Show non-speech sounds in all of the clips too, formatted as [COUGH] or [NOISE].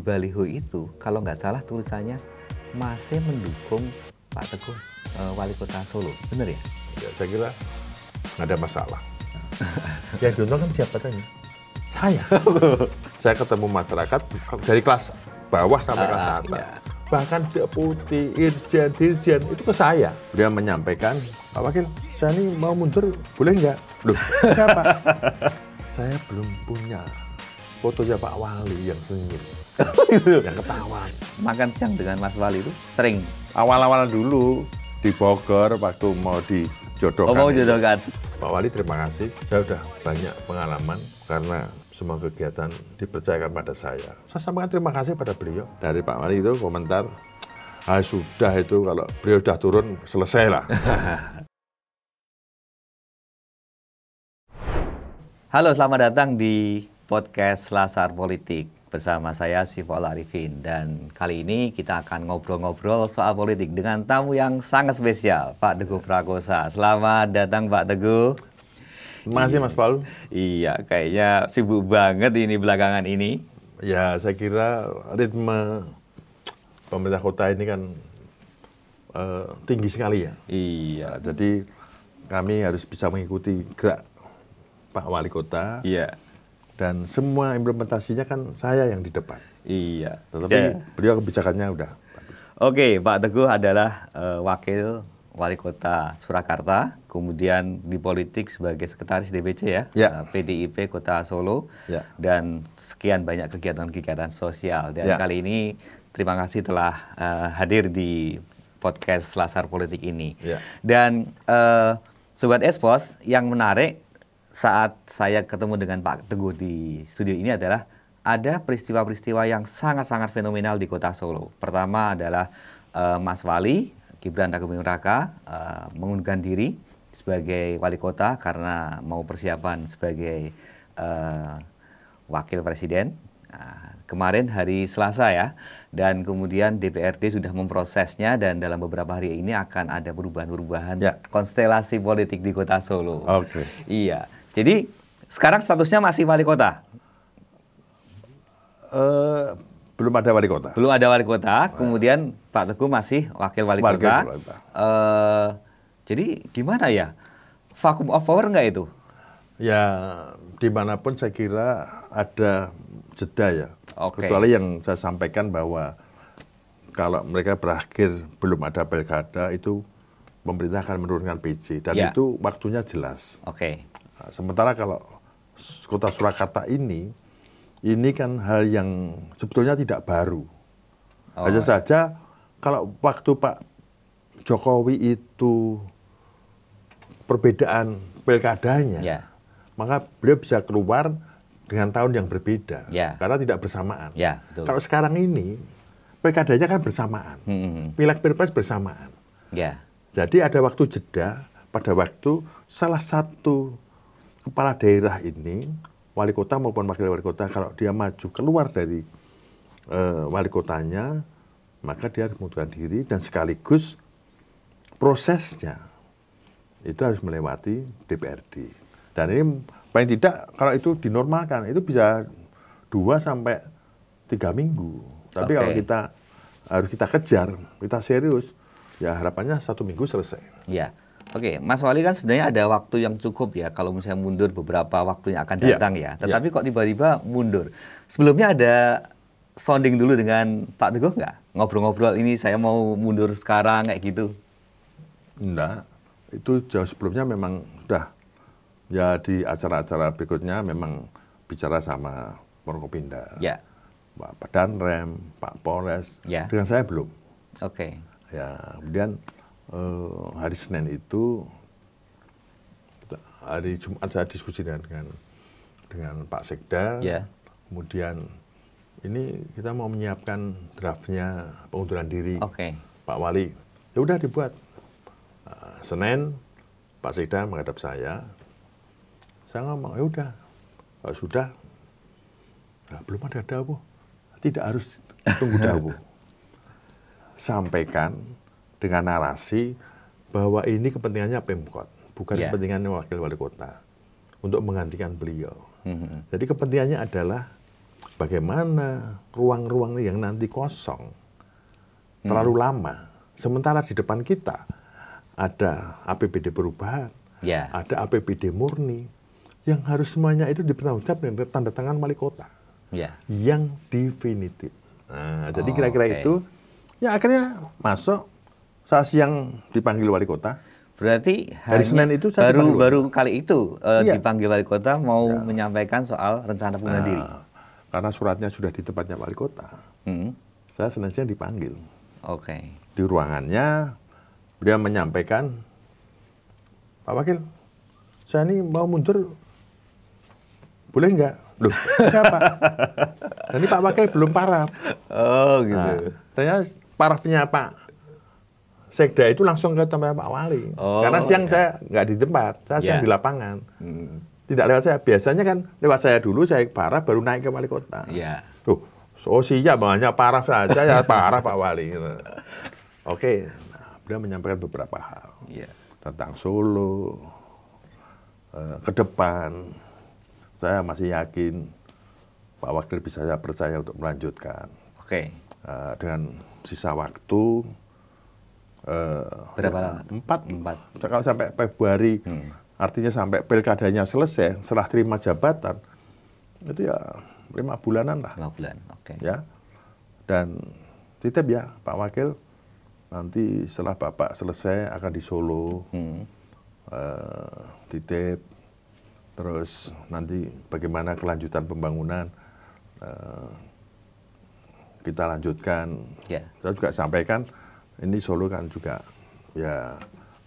baliho itu kalau nggak salah tulisannya masih mendukung Pak Teguh eh, wali kota Solo, benar ya? ya? Saya kira nggak ada masalah. yang diundang kan siapa tanya? Saya. [LAUGHS] saya ketemu masyarakat dari kelas bawah sampai kelas ah, atas. Iya. Bahkan deputi, irjen, dirjen itu ke saya. Dia menyampaikan, Pak Wakil, saya ini mau mundur, boleh nggak? Loh, kenapa? [LAUGHS] saya belum punya fotonya Pak Wali yang senyum gitu. Yang ketahuan. Makan siang dengan Mas Wali itu sering. Awal-awal dulu di Bogor waktu mau dijodohkan. Oh, mau jodohkan. Pak Wali terima kasih. Saya sudah banyak pengalaman karena semua kegiatan dipercayakan pada saya. Saya sampaikan terima kasih pada beliau. Dari Pak Wali itu komentar, ah sudah itu kalau beliau sudah turun selesai lah. [LAUGHS] Halo, selamat datang di podcast Lasar Politik bersama saya Siva Arifin dan kali ini kita akan ngobrol-ngobrol soal politik dengan tamu yang sangat spesial Pak Teguh Prakosa. Selamat datang Pak Teguh. Masih Mas Paul. Iya, kayaknya sibuk banget ini belakangan ini. Ya, saya kira ritme pemerintah kota ini kan uh, tinggi sekali ya. Iya. jadi kami harus bisa mengikuti gerak Pak Wali Kota. Iya dan semua implementasinya kan saya yang di depan. Iya. Tetapi yeah. beliau kebijakannya udah Oke, okay, Pak Teguh adalah uh, wakil wali kota Surakarta, kemudian di politik sebagai sekretaris DPC ya, ya. PDIP eh, Kota Solo, ya. dan sekian banyak kegiatan-kegiatan sosial. Dan ya. kali ini terima kasih telah uh, hadir di podcast Selasar Politik ini. Ya. Dan uh, Sobat Espos, yang menarik saat saya ketemu dengan Pak Teguh di studio ini adalah ada peristiwa-peristiwa yang sangat-sangat fenomenal di kota Solo. Pertama adalah uh, Mas Wali Gibran Rakabuming Raka uh, mengundurkan diri sebagai wali kota karena mau persiapan sebagai uh, wakil presiden. Nah, kemarin hari Selasa ya, dan kemudian DPRD sudah memprosesnya dan dalam beberapa hari ini akan ada perubahan-perubahan ya. konstelasi politik di kota Solo. Oke. Okay. Iya. Jadi sekarang statusnya masih wali kota? Uh, belum ada wali kota. Belum ada wali kota. Kemudian Kemudian Pak Teguh masih wakil wali wakil kota. Wali kota. Uh, jadi gimana ya? Vakum of power nggak itu? Ya dimanapun saya kira ada jeda ya. Okay. Kecuali yang saya sampaikan bahwa kalau mereka berakhir belum ada pilkada itu pemerintah akan menurunkan PJ dan ya. itu waktunya jelas. Oke. Okay. Nah, sementara kalau kota Surakarta ini, ini kan hal yang sebetulnya tidak baru. Oh. Hanya ya. saja kalau waktu Pak Jokowi itu perbedaan pilkadanya, yeah. maka beliau bisa keluar dengan tahun yang berbeda yeah. karena tidak bersamaan. Yeah, betul. Kalau sekarang ini pilkadanya kan bersamaan, mm hmm. pilek pilpres bersamaan. Yeah. Jadi ada waktu jeda pada waktu salah satu kepala daerah ini, wali kota maupun wakil wali kota, kalau dia maju keluar dari uh, wali kotanya, maka dia harus mengundurkan diri dan sekaligus prosesnya itu harus melewati DPRD. Dan ini paling tidak kalau itu dinormalkan itu bisa dua sampai tiga minggu. Tapi okay. kalau kita harus kita kejar, kita serius, ya harapannya satu minggu selesai. Iya. Oke, Mas Wali kan sebenarnya ada waktu yang cukup ya kalau misalnya mundur beberapa waktunya akan iya. datang yeah. ya. Iya. Tetapi yeah. kok tiba-tiba mundur. Sebelumnya ada sounding dulu dengan Pak Teguh nggak? Ngobrol-ngobrol ini saya mau mundur sekarang kayak gitu. Enggak. Itu jauh sebelumnya memang sudah ya di acara-acara berikutnya memang bicara sama Porkopinda. yeah. Pak Danrem, Pak Polres. yeah. Dengan saya belum. Oke. Okay. Ya, kemudian Eh, hari Senin itu hari Jumat saya diskusi dengan dengan, dengan Pak Sekda. Yeah. Kemudian ini kita mau menyiapkan draftnya pengunduran diri okay. Pak Wali. Ya udah dibuat. Uh, Senin Pak Sekda menghadap saya. Saya ngomong, ya udah, uh, sudah. Nah, belum ada dawuh. Tidak harus tunggu dawuh. [LAUGHS] Sampaikan dengan narasi bahwa ini kepentingannya Pemkot, bukan yeah. kepentingannya wakil wali kota untuk menggantikan beliau. Mm-hmm. Jadi kepentingannya adalah bagaimana ruang-ruang yang nanti kosong mm. terlalu lama. Sementara di depan kita ada APBD perubahan, yeah. ada APBD murni, yang harus semuanya itu dipertanggungjawabkan dengan tanda tangan wali kota yeah. yang definitif. Nah, oh, jadi kira-kira okay. itu ya akhirnya masuk saat siang dipanggil wali kota. Berarti hari Senin itu saya baru baru kali itu uh, iya. dipanggil wali kota mau ya. menyampaikan soal rencana nah, pengunduran diri. Karena suratnya sudah di tempatnya wali kota. Hmm. Saya Senin siang dipanggil. Oke. Okay. Di ruangannya dia menyampaikan Pak Wakil, saya ini mau mundur, boleh nggak? Loh, siapa? [LAUGHS] Dan ini Pak Wakil belum paraf. Oh, gitu. Nah, saya parafnya Pak sekda itu langsung ke tempat Pak Wali. Oh, Karena siang ya. saya nggak di tempat, saya yeah. siang iya. di lapangan. Hmm. Tidak lewat saya. Biasanya kan lewat saya dulu, saya parah baru naik ke wali kota. Yeah. Tuh, oh siap makanya parah saja, ya parah Pak Wali. Oke, nah, beliau menyampaikan beberapa hal yeah. tentang Solo eh, ke depan. Saya masih yakin Pak Wakil bisa saya percaya untuk melanjutkan. Oke. Okay. Eh, dengan sisa waktu Eh, berapa? Empat. Empat. Kalau sampai Februari, hmm. artinya sampai pilkadanya selesai, setelah terima jabatan, itu ya lima bulanan lah. Lima bulan, oke. Okay. Ya, dan titip ya Pak Wakil, nanti setelah Bapak selesai akan di Solo, hmm. uh, titip, terus nanti bagaimana kelanjutan pembangunan uh, kita lanjutkan. Yeah. Saya juga sampaikan ini Solo kan juga ya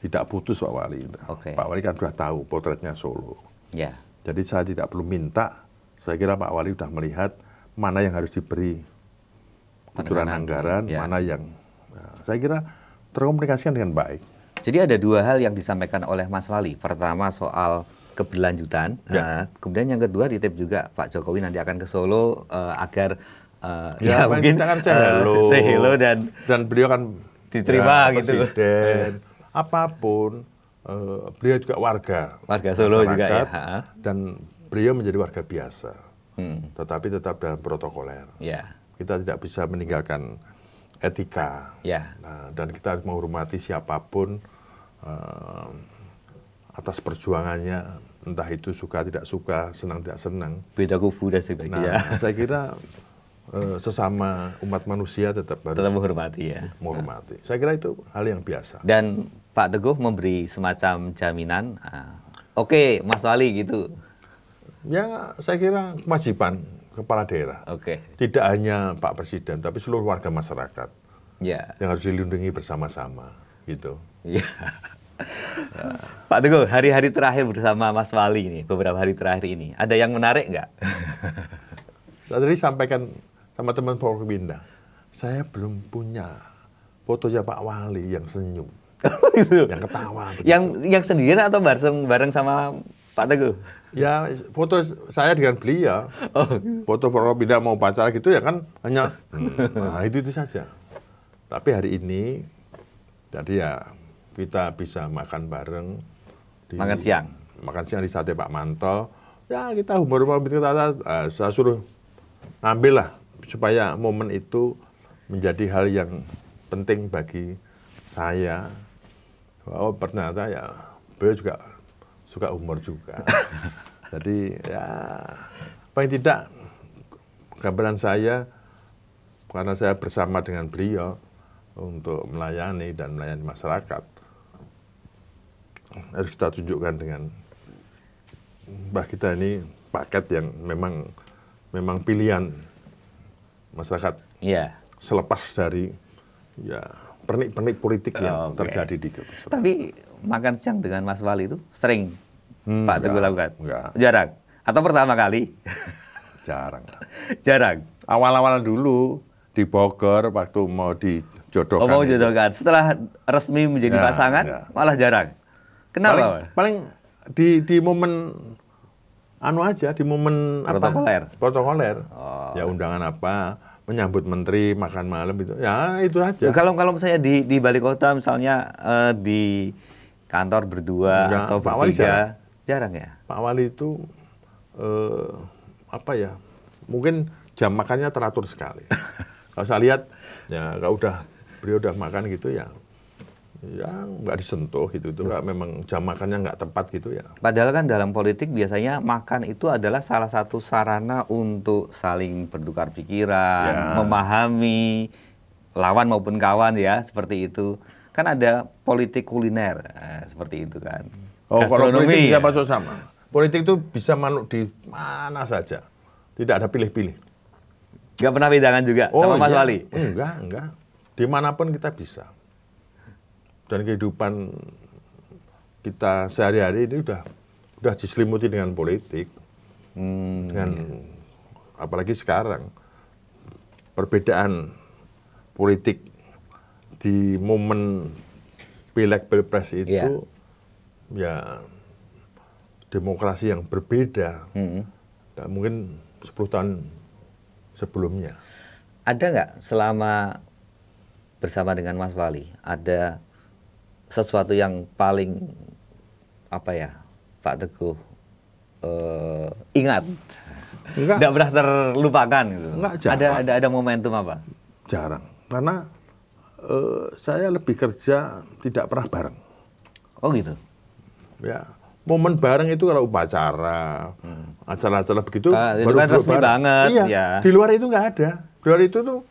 tidak putus Pak Wali. Okay. Pak Wali kan sudah tahu potretnya Solo. Yeah. Jadi saya tidak perlu minta, saya kira Pak Wali sudah melihat mana yang harus diberi kucuran anggaran, yeah. mana yang ya, saya kira terkomunikasikan dengan baik. Jadi ada dua hal yang disampaikan oleh Mas Wali. Pertama soal keberlanjutan, ya. uh, kemudian yang kedua ditip juga Pak Jokowi nanti akan ke Solo uh, agar uh, ya, ya mungkin kita akan say eh, say hello dan dan beliau kan diterima ya, gitu. Presiden, apapun uh, beliau juga warga. Warga Solo juga ya. Dan beliau menjadi warga biasa. Hmm. Tetapi tetap dalam protokoler. Ya. Kita tidak bisa meninggalkan etika. Ya. Nah, dan kita harus menghormati siapapun uh, atas perjuangannya entah itu suka tidak suka, senang tidak senang. Beda kubu dan sebagainya. Nah, saya kira Eh, sesama umat manusia tetap harus tetap menghormati ya. Menghormati. Saya kira itu hal yang biasa. Dan Pak Teguh memberi semacam jaminan, uh, oke okay, Mas Wali gitu. Ya, saya kira kewajiban kepala daerah. Oke. Okay. Tidak hanya Pak Presiden, tapi seluruh warga masyarakat. Ya. Yang harus dilindungi bersama-sama, gitu. Ya. Pak Teguh, hari-hari terakhir bersama Mas Wali ini, beberapa hari terakhir ini, ada yang menarik nggak? Saya tadi sampaikan sama teman-teman Forkopimda, saya belum punya fotonya Pak Wali yang senyum, [LAUGHS] gitu, yang ketawa. Begitu. Yang yang sendirian atau bareng bareng sama Pak Teguh? Ya foto saya dengan beliau, oh. foto Forkopimda mau pacar gitu ya kan hanya hmm. nah itu itu saja. Tapi hari ini, jadi ya kita bisa makan bareng. Di, makan siang. Makan siang di sate Pak Manto. Ya kita humor-humor kita, kita, kita, saya suruh ambil lah supaya momen itu menjadi hal yang penting bagi saya. Oh ternyata ya beliau juga suka umur juga. [LAUGHS] Jadi ya paling tidak gambaran saya karena saya bersama dengan beliau untuk melayani dan melayani masyarakat harus kita tunjukkan dengan mbah kita ini paket yang memang memang pilihan masyarakat. Iya. Selepas dari ya pernik-pernik politik yang okay. terjadi di Kudus. Tapi makan siang dengan Mas Wali itu sering hmm, Pak Teguh lakukan? Enggak. Jarang? Atau pertama kali? [LAUGHS] Jarang. Jarang? Awal-awal dulu di Bogor waktu mau dijodohkan. Oh, mau jodohkan. Itu. Setelah resmi menjadi ya, pasangan, ya. malah jarang. Kenapa? Paling, paling di, di momen anu aja di momen protokoler. apa protokoler oh. ya undangan apa menyambut menteri makan malam itu ya itu aja kalau kalau misalnya di di balik kota misalnya uh, di kantor berdua ya, atau Pak bertiga jarang. jarang ya Pak Wali itu uh, apa ya mungkin jam makannya teratur sekali [LAUGHS] kalau saya lihat ya kalau udah beliau udah makan gitu ya ya nggak disentuh gitu itu nggak memang jam makannya nggak tepat gitu ya padahal kan dalam politik biasanya makan itu adalah salah satu sarana untuk saling bertukar pikiran ya. memahami lawan maupun kawan ya seperti itu kan ada politik kuliner eh, seperti itu kan oh kalau politik bisa ya. masuk sama politik itu bisa manuk di mana saja tidak ada pilih-pilih nggak pernah bedakan juga oh, sama Mas iya. Wali enggak enggak dimanapun kita bisa dan kehidupan kita sehari-hari ini udah udah diselimuti dengan politik hmm. dengan iya. apalagi sekarang perbedaan politik di momen pileg pilpres itu yeah. ya demokrasi yang berbeda hmm. dan mungkin 10 tahun sebelumnya ada nggak selama bersama dengan Mas Wali ada sesuatu yang paling apa ya Pak Teguh uh, ingat enggak, enggak pernah terlupakan gitu enggak jarang. ada ada ada momentum apa jarang karena uh, saya lebih kerja tidak pernah bareng oh gitu ya momen bareng itu kalau upacara hmm. acara-acara hmm. begitu nah, baru, kan resmi banget iya, ya. di luar itu nggak ada di luar itu tuh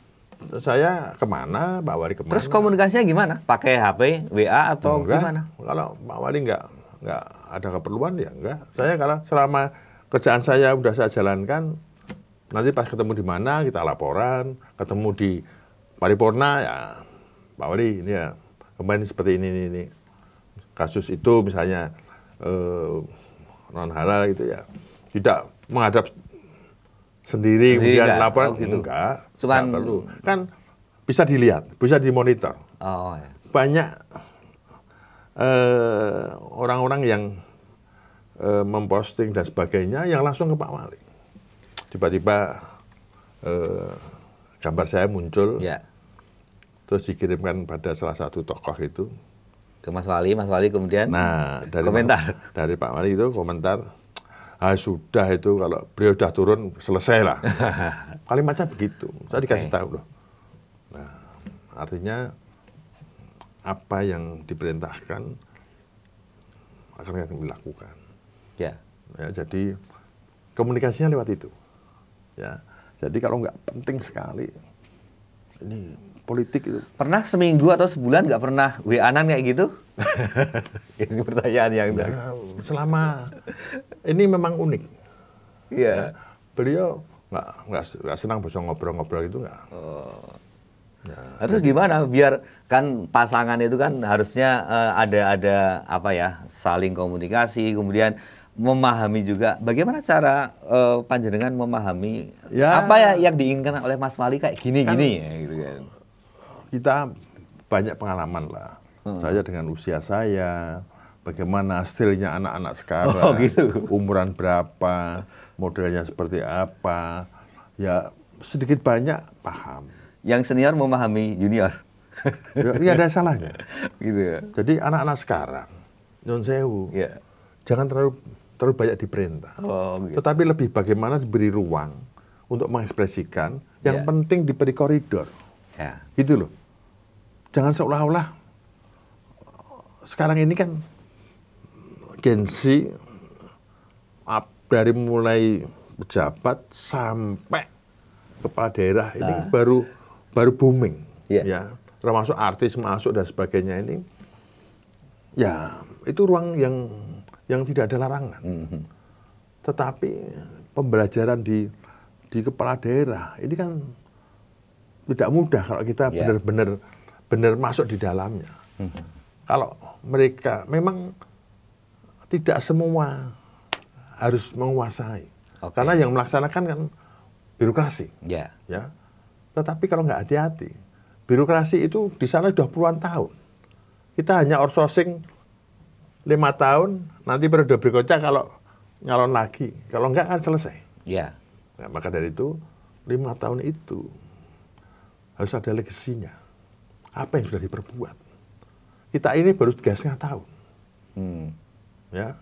saya kemana, Pak Wali kemana. Terus komunikasinya gimana? Pakai HP, WA atau enggak. gimana? Kalau Pak Wali nggak nggak ada keperluan ya enggak. Saya kalau selama kerjaan saya sudah saya jalankan, nanti pas ketemu di mana kita laporan, ketemu di paripurna ya Pak Wali ini ya kemarin seperti ini ini, ini. kasus itu misalnya eh, non halal gitu ya tidak menghadap sendiri, sendiri kemudian laporan gitu. enggak. Cuman perlu. Kan bisa dilihat, bisa dimonitor. Oh, ya. Banyak eh, orang-orang uh, yang uh, memposting dan sebagainya yang langsung ke Pak Wali. Tiba-tiba uh, gambar saya muncul. Ya. Terus dikirimkan pada salah satu tokoh itu. Ke Mas Wali, Mas Wali kemudian nah, dari komentar. Pak, dari Pak Wali itu komentar ah sudah itu kalau beliau sudah turun selesai lah. [LAUGHS] Kalimatnya begitu. Saya okay. dikasih tahu loh. Nah, artinya apa yang diperintahkan akan kami dilakukan Ya. ya. Jadi komunikasinya lewat itu. Ya. Jadi kalau nggak penting sekali ini politik itu. Pernah seminggu atau sebulan nggak pernah WA-an kayak gitu? [LAUGHS] ini pertanyaan yang nah, selama ini memang unik. Iya. Yeah. beliau nggak nggak senang bisa ngobrol-ngobrol itu nggak. Oh. Ya, nah, Terus gimana biar kan pasangan itu kan harusnya uh, ada ada apa ya saling komunikasi kemudian memahami juga bagaimana cara uh, panjenengan memahami ya, apa ya yang diinginkan oleh Mas Mali kayak gini-gini kan, gini, ya gitu kan kita banyak pengalaman lah. Hmm. Saya dengan usia saya, bagaimana hasilnya anak-anak sekarang, oh, gitu. umuran berapa, modelnya seperti apa, ya sedikit banyak paham. Yang senior memahami junior. Ini ya, ada salahnya. Gitu ya. Jadi anak-anak sekarang, non sewu, yeah. jangan terlalu terlalu banyak diperintah. Oh, gitu. Tetapi lebih bagaimana diberi ruang untuk mengekspresikan. Yang yeah. penting diberi koridor. Yeah. Gitu loh jangan seolah-olah sekarang ini kan Gen dari mulai pejabat sampai kepala daerah nah. ini baru baru booming yeah. ya termasuk artis masuk dan sebagainya ini ya itu ruang yang yang tidak ada larangan mm -hmm. tetapi pembelajaran di di kepala daerah ini kan tidak mudah kalau kita iya. benar-benar yeah benar masuk di dalamnya. Hmm. Kalau mereka memang tidak semua harus menguasai, okay. karena yang melaksanakan kan birokrasi. Yeah. Ya. Tetapi kalau nggak hati-hati, birokrasi itu di sana sudah puluhan tahun. Kita hanya outsourcing lima tahun, nanti periode berikutnya kalau nyalon lagi, kalau nggak kan selesai. Ya. Yeah. Nah, maka dari itu lima tahun itu harus ada legasinya apa yang sudah diperbuat. Kita ini baru tiga setengah tahun. Hmm. Ya,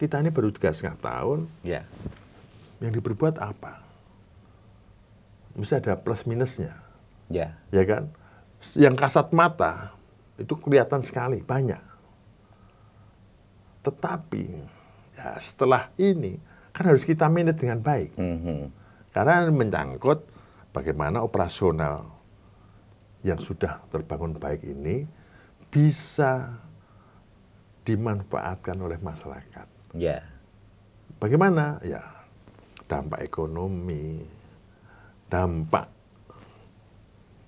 kita ini baru tiga setengah tahun. Yeah. Yang diperbuat apa? Mesti ada plus minusnya. Ya. Yeah. Ya kan? Yang kasat mata itu kelihatan sekali banyak. Tetapi ya setelah ini kan harus kita manage dengan baik. Mm -hmm. Karena menyangkut bagaimana operasional yang sudah terbangun baik ini bisa dimanfaatkan oleh masyarakat. Yeah. Bagaimana? Ya, dampak ekonomi, dampak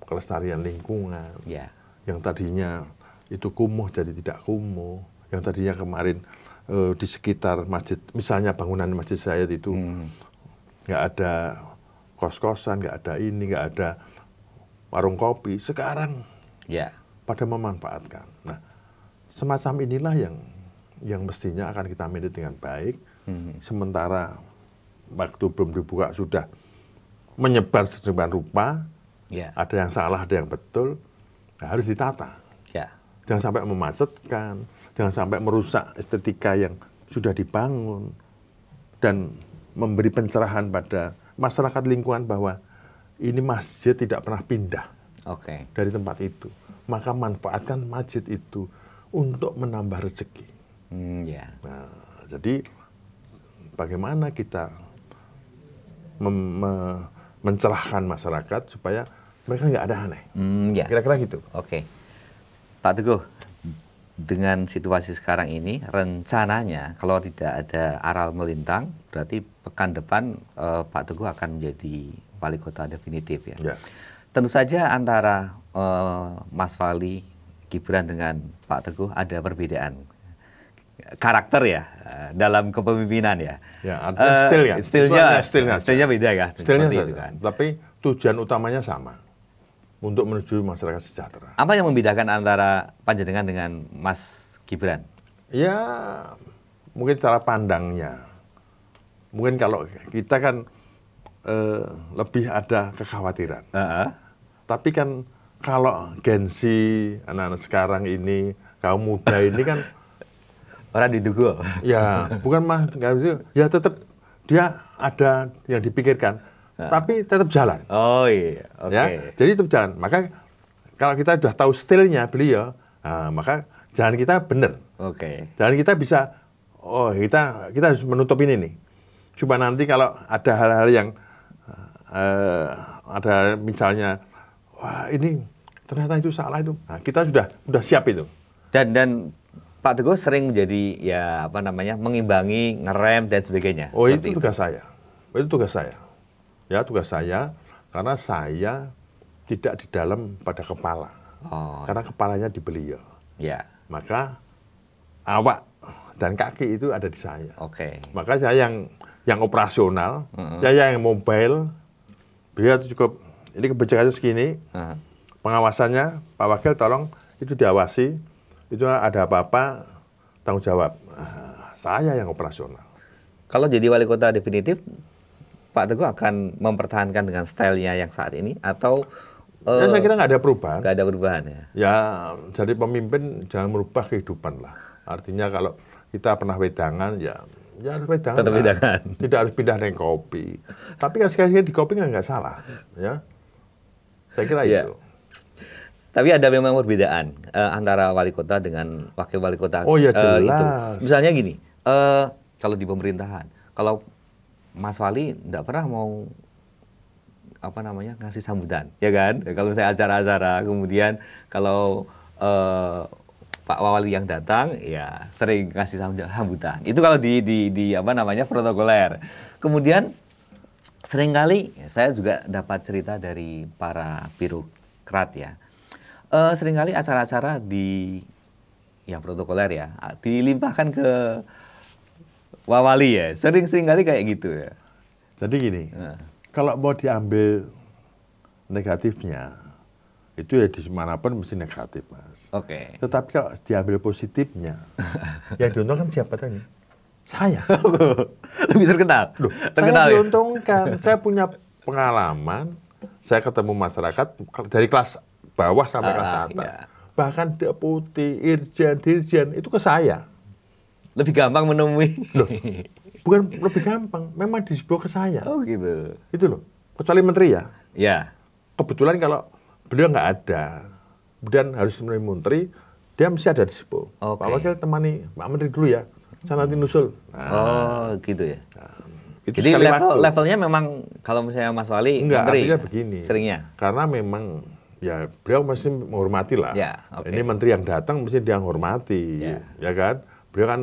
kelestarian lingkungan. Yeah. Yang tadinya itu kumuh jadi tidak kumuh. Yang tadinya kemarin eh, di sekitar masjid, misalnya bangunan masjid saya itu hmm. nggak hmm. ada kos-kosan, nggak ada ini, nggak ada warung kopi sekarang ya. pada memanfaatkan. Nah, semacam inilah yang yang mestinya akan kita manage dengan baik. Hmm. Sementara waktu belum dibuka sudah menyebar sedemikian rupa, ya. ada yang salah, ada yang betul, nah, harus ditata. Ya. Jangan sampai memacetkan, jangan sampai merusak estetika yang sudah dibangun dan memberi pencerahan pada masyarakat lingkungan bahwa ini masjid tidak pernah pindah okay. dari tempat itu. Maka manfaatkan masjid itu untuk menambah rezeki. Mm, yeah. nah, jadi bagaimana kita me mencerahkan masyarakat supaya mereka nggak ada aneh. Mm, yeah. Kira-kira gitu. Oke, okay. Pak Teguh, dengan situasi sekarang ini rencananya kalau tidak ada aral melintang berarti pekan depan eh, Pak Teguh akan menjadi wali kota definitif ya. ya. Tentu saja antara uh, Mas Wali Gibran dengan Pak Teguh ada perbedaan karakter ya eh, dalam kepemimpinan ya. Ya, artinya uh, eh, still ya. Stillnya, stillnya, stillnya beda kan? ya. Stillnya saja. Kan. Tapi tujuan utamanya sama untuk menuju masyarakat sejahtera. Apa yang membedakan antara Panjenengan dengan Mas Gibran? Ya, mungkin cara pandangnya. Mungkin kalau kita kan uh, lebih ada kekhawatiran. Uh -huh. Tapi kan kalau gensi anak-anak sekarang ini kaum muda ini kan [LAUGHS] orang diduga. Ya, bukan mah nggak itu. Ya tetap dia ada yang dipikirkan, Uh-huh. tapi tetap jalan. Oh iya, iya. oke. Okay. Ya, jadi tetap jalan. Maka kalau kita sudah tahu stylenya beliau, nah, maka jalan kita benar. Oke. Okay. Jalan kita bisa, oh kita kita harus menutup ini nih, Cuma nanti kalau ada hal-hal yang uh, ada misalnya wah ini ternyata itu salah itu. Nah, kita sudah sudah siap itu. Dan dan Pak Teguh sering menjadi ya apa namanya mengimbangi, ngerem dan sebagainya. Oh itu tugas itu. saya. Itu tugas saya. Ya tugas saya karena saya tidak di dalam pada kepala. Oh. Karena kepalanya di beliau. Ya. Maka awak dan kaki itu ada di saya. Oke. Okay. Maka saya yang yang operasional, mm -hmm. saya yang mobile, beliau cukup ini kebijakannya segini, uh pengawasannya Pak Wakil tolong itu diawasi, itu ada apa-apa tanggung jawab ah, saya yang operasional. Kalau jadi wali kota definitif, Pak Teguh akan mempertahankan dengan stylenya yang saat ini atau uh, ya, saya eh, kira nggak ada perubahan. Nggak ada perubahan ya. Ya jadi pemimpin jangan merubah kehidupan lah. Artinya kalau kita pernah wedangan ya Ya harus Tetap kan. kan Tidak harus pindah dengan kopi. Tapi kan sekali di kopi kan nggak salah. Ya. Saya kira ya. itu. Tapi ada memang perbedaan uh, antara wali kota dengan wakil wali kota. Oh ya eh, jelas. Uh, Misalnya gini, uh, kalau di pemerintahan, kalau Mas Wali tidak pernah mau apa namanya ngasih sambutan, ya kan? kalau saya acara-acara, kemudian kalau uh, Pak Wawali yang datang, ya sering kasih sambutan. Itu kalau di, di, di apa namanya protokoler. Kemudian seringkali ya, saya juga dapat cerita dari para birokrat ya. E, seringkali acara-acara di ya protokoler ya dilimpahkan ke Wawali ya. Sering-sering kali kayak gitu ya. Jadi gini, nah. kalau mau diambil negatifnya, itu ya di pun mesti negatif mas. Oke. Okay. Tetapi kalau diambil positifnya, [LAUGHS] yang diuntungkan kan siapa tanya? Saya. [LAUGHS] Lebih terkenal. Loh, terkenal saya ya? diuntungkan. saya punya pengalaman. Saya ketemu masyarakat dari kelas bawah sampai ah, kelas atas. Iya. Bahkan deputi, irjen, dirjen itu ke saya. Lebih gampang menemui. Loh, bukan lebih gampang. Memang disebut ke saya. Oh gitu. Itu loh. Kecuali menteri ya. Ya. Kebetulan kalau beliau nggak ada. Kemudian harus menemui menteri, dia mesti ada di Sepo. Okay. Pak Wakil temani Pak Menteri dulu ya, saya nanti nusul. Nah, oh gitu ya. Nah, itu Jadi level, levelnya memang kalau misalnya Mas Wali Enggak, menteri artinya begini. Seringnya. Karena memang ya beliau mesti menghormati lah. Ya, nah, okay. Ini menteri yang datang mesti dia menghormati, ya. ya kan? Beliau kan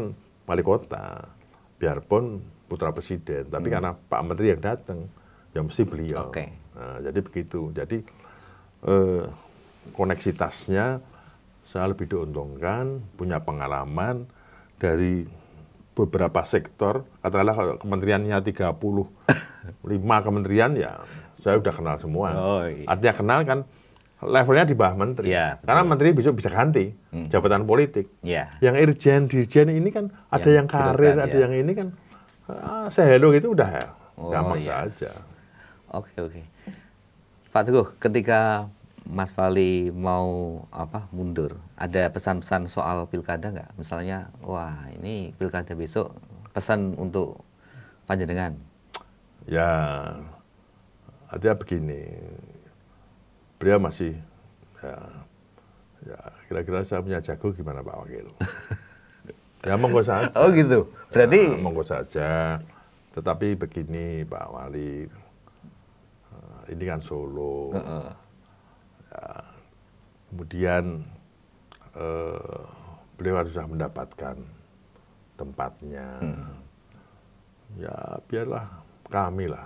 wali kota, biarpun putra presiden, tapi hmm. karena Pak Menteri yang datang, ya mesti beliau. Okay. Nah, jadi begitu. Jadi eh, koneksitasnya saya lebih diuntungkan, punya pengalaman dari beberapa sektor, katakanlah kementeriannya 35 kementerian ya saya sudah kenal semua. Oh, iya. Artinya kenal kan levelnya di bawah menteri. Ya, Karena menteri besok bisa ganti hmm. jabatan politik. Ya. Yang irjen, dirjen ini kan ada yang, yang karir, iya. ada ya. yang ini kan ah, saya gitu udah ya. oh, gampang iya. saja. Oke, okay, oke. Okay. Pak Teguh, ketika Mas Fali mau apa mundur, ada pesan-pesan soal pilkada nggak? Misalnya, wah ini pilkada besok pesan untuk Panjenengan. Ya, artinya begini, beliau masih ya, ya kira-kira saya punya jago gimana Pak Wakil? [LAUGHS] ya monggo saja. Oh gitu. Berarti ya, monggo saja. Tetapi begini Pak Wali, ini kan Solo. Uh -uh. Ya, kemudian uh, beliau kan sudah mendapatkan tempatnya. Hmm. Ya biarlah kami lah.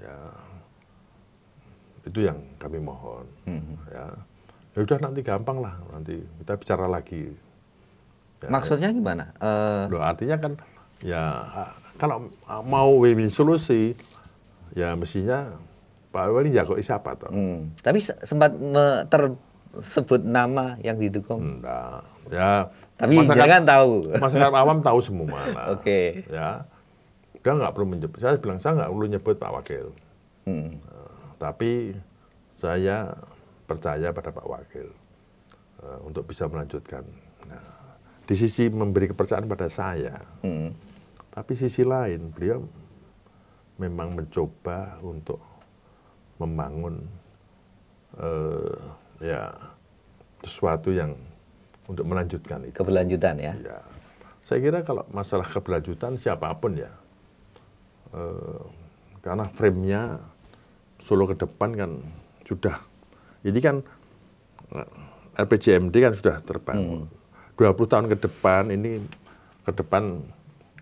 Ya itu yang kami mohon. Hmm. Ya ya udah nanti gampang lah nanti kita bicara lagi. Ya, Maksudnya gimana? Uh... Loh, artinya kan ya kalau mau win-win solusi ya mestinya Pak Wali jago siapa toh? Hmm. Tapi sempat tersebut nama yang didukung? Enggak. Ya. Tapi masyarakat, jangan tahu. Masyarakat awam tahu semua. Oke. Okay. Ya. Dia nggak perlu menyebut. Saya bilang saya nggak perlu nyebut Pak Wakil. Hmm. Uh, tapi saya percaya pada Pak Wakil uh, untuk bisa melanjutkan. Nah, di sisi memberi kepercayaan pada saya, hmm. tapi sisi lain beliau memang mencoba untuk membangun uh, ya sesuatu yang untuk melanjutkan itu. Keberlanjutan ya. ya. Saya kira kalau masalah keberlanjutan siapapun ya, uh, karena framenya Solo ke depan kan sudah, jadi kan eh, RPJMD kan sudah terbangun. Hmm. 20 tahun ke depan ini ke depan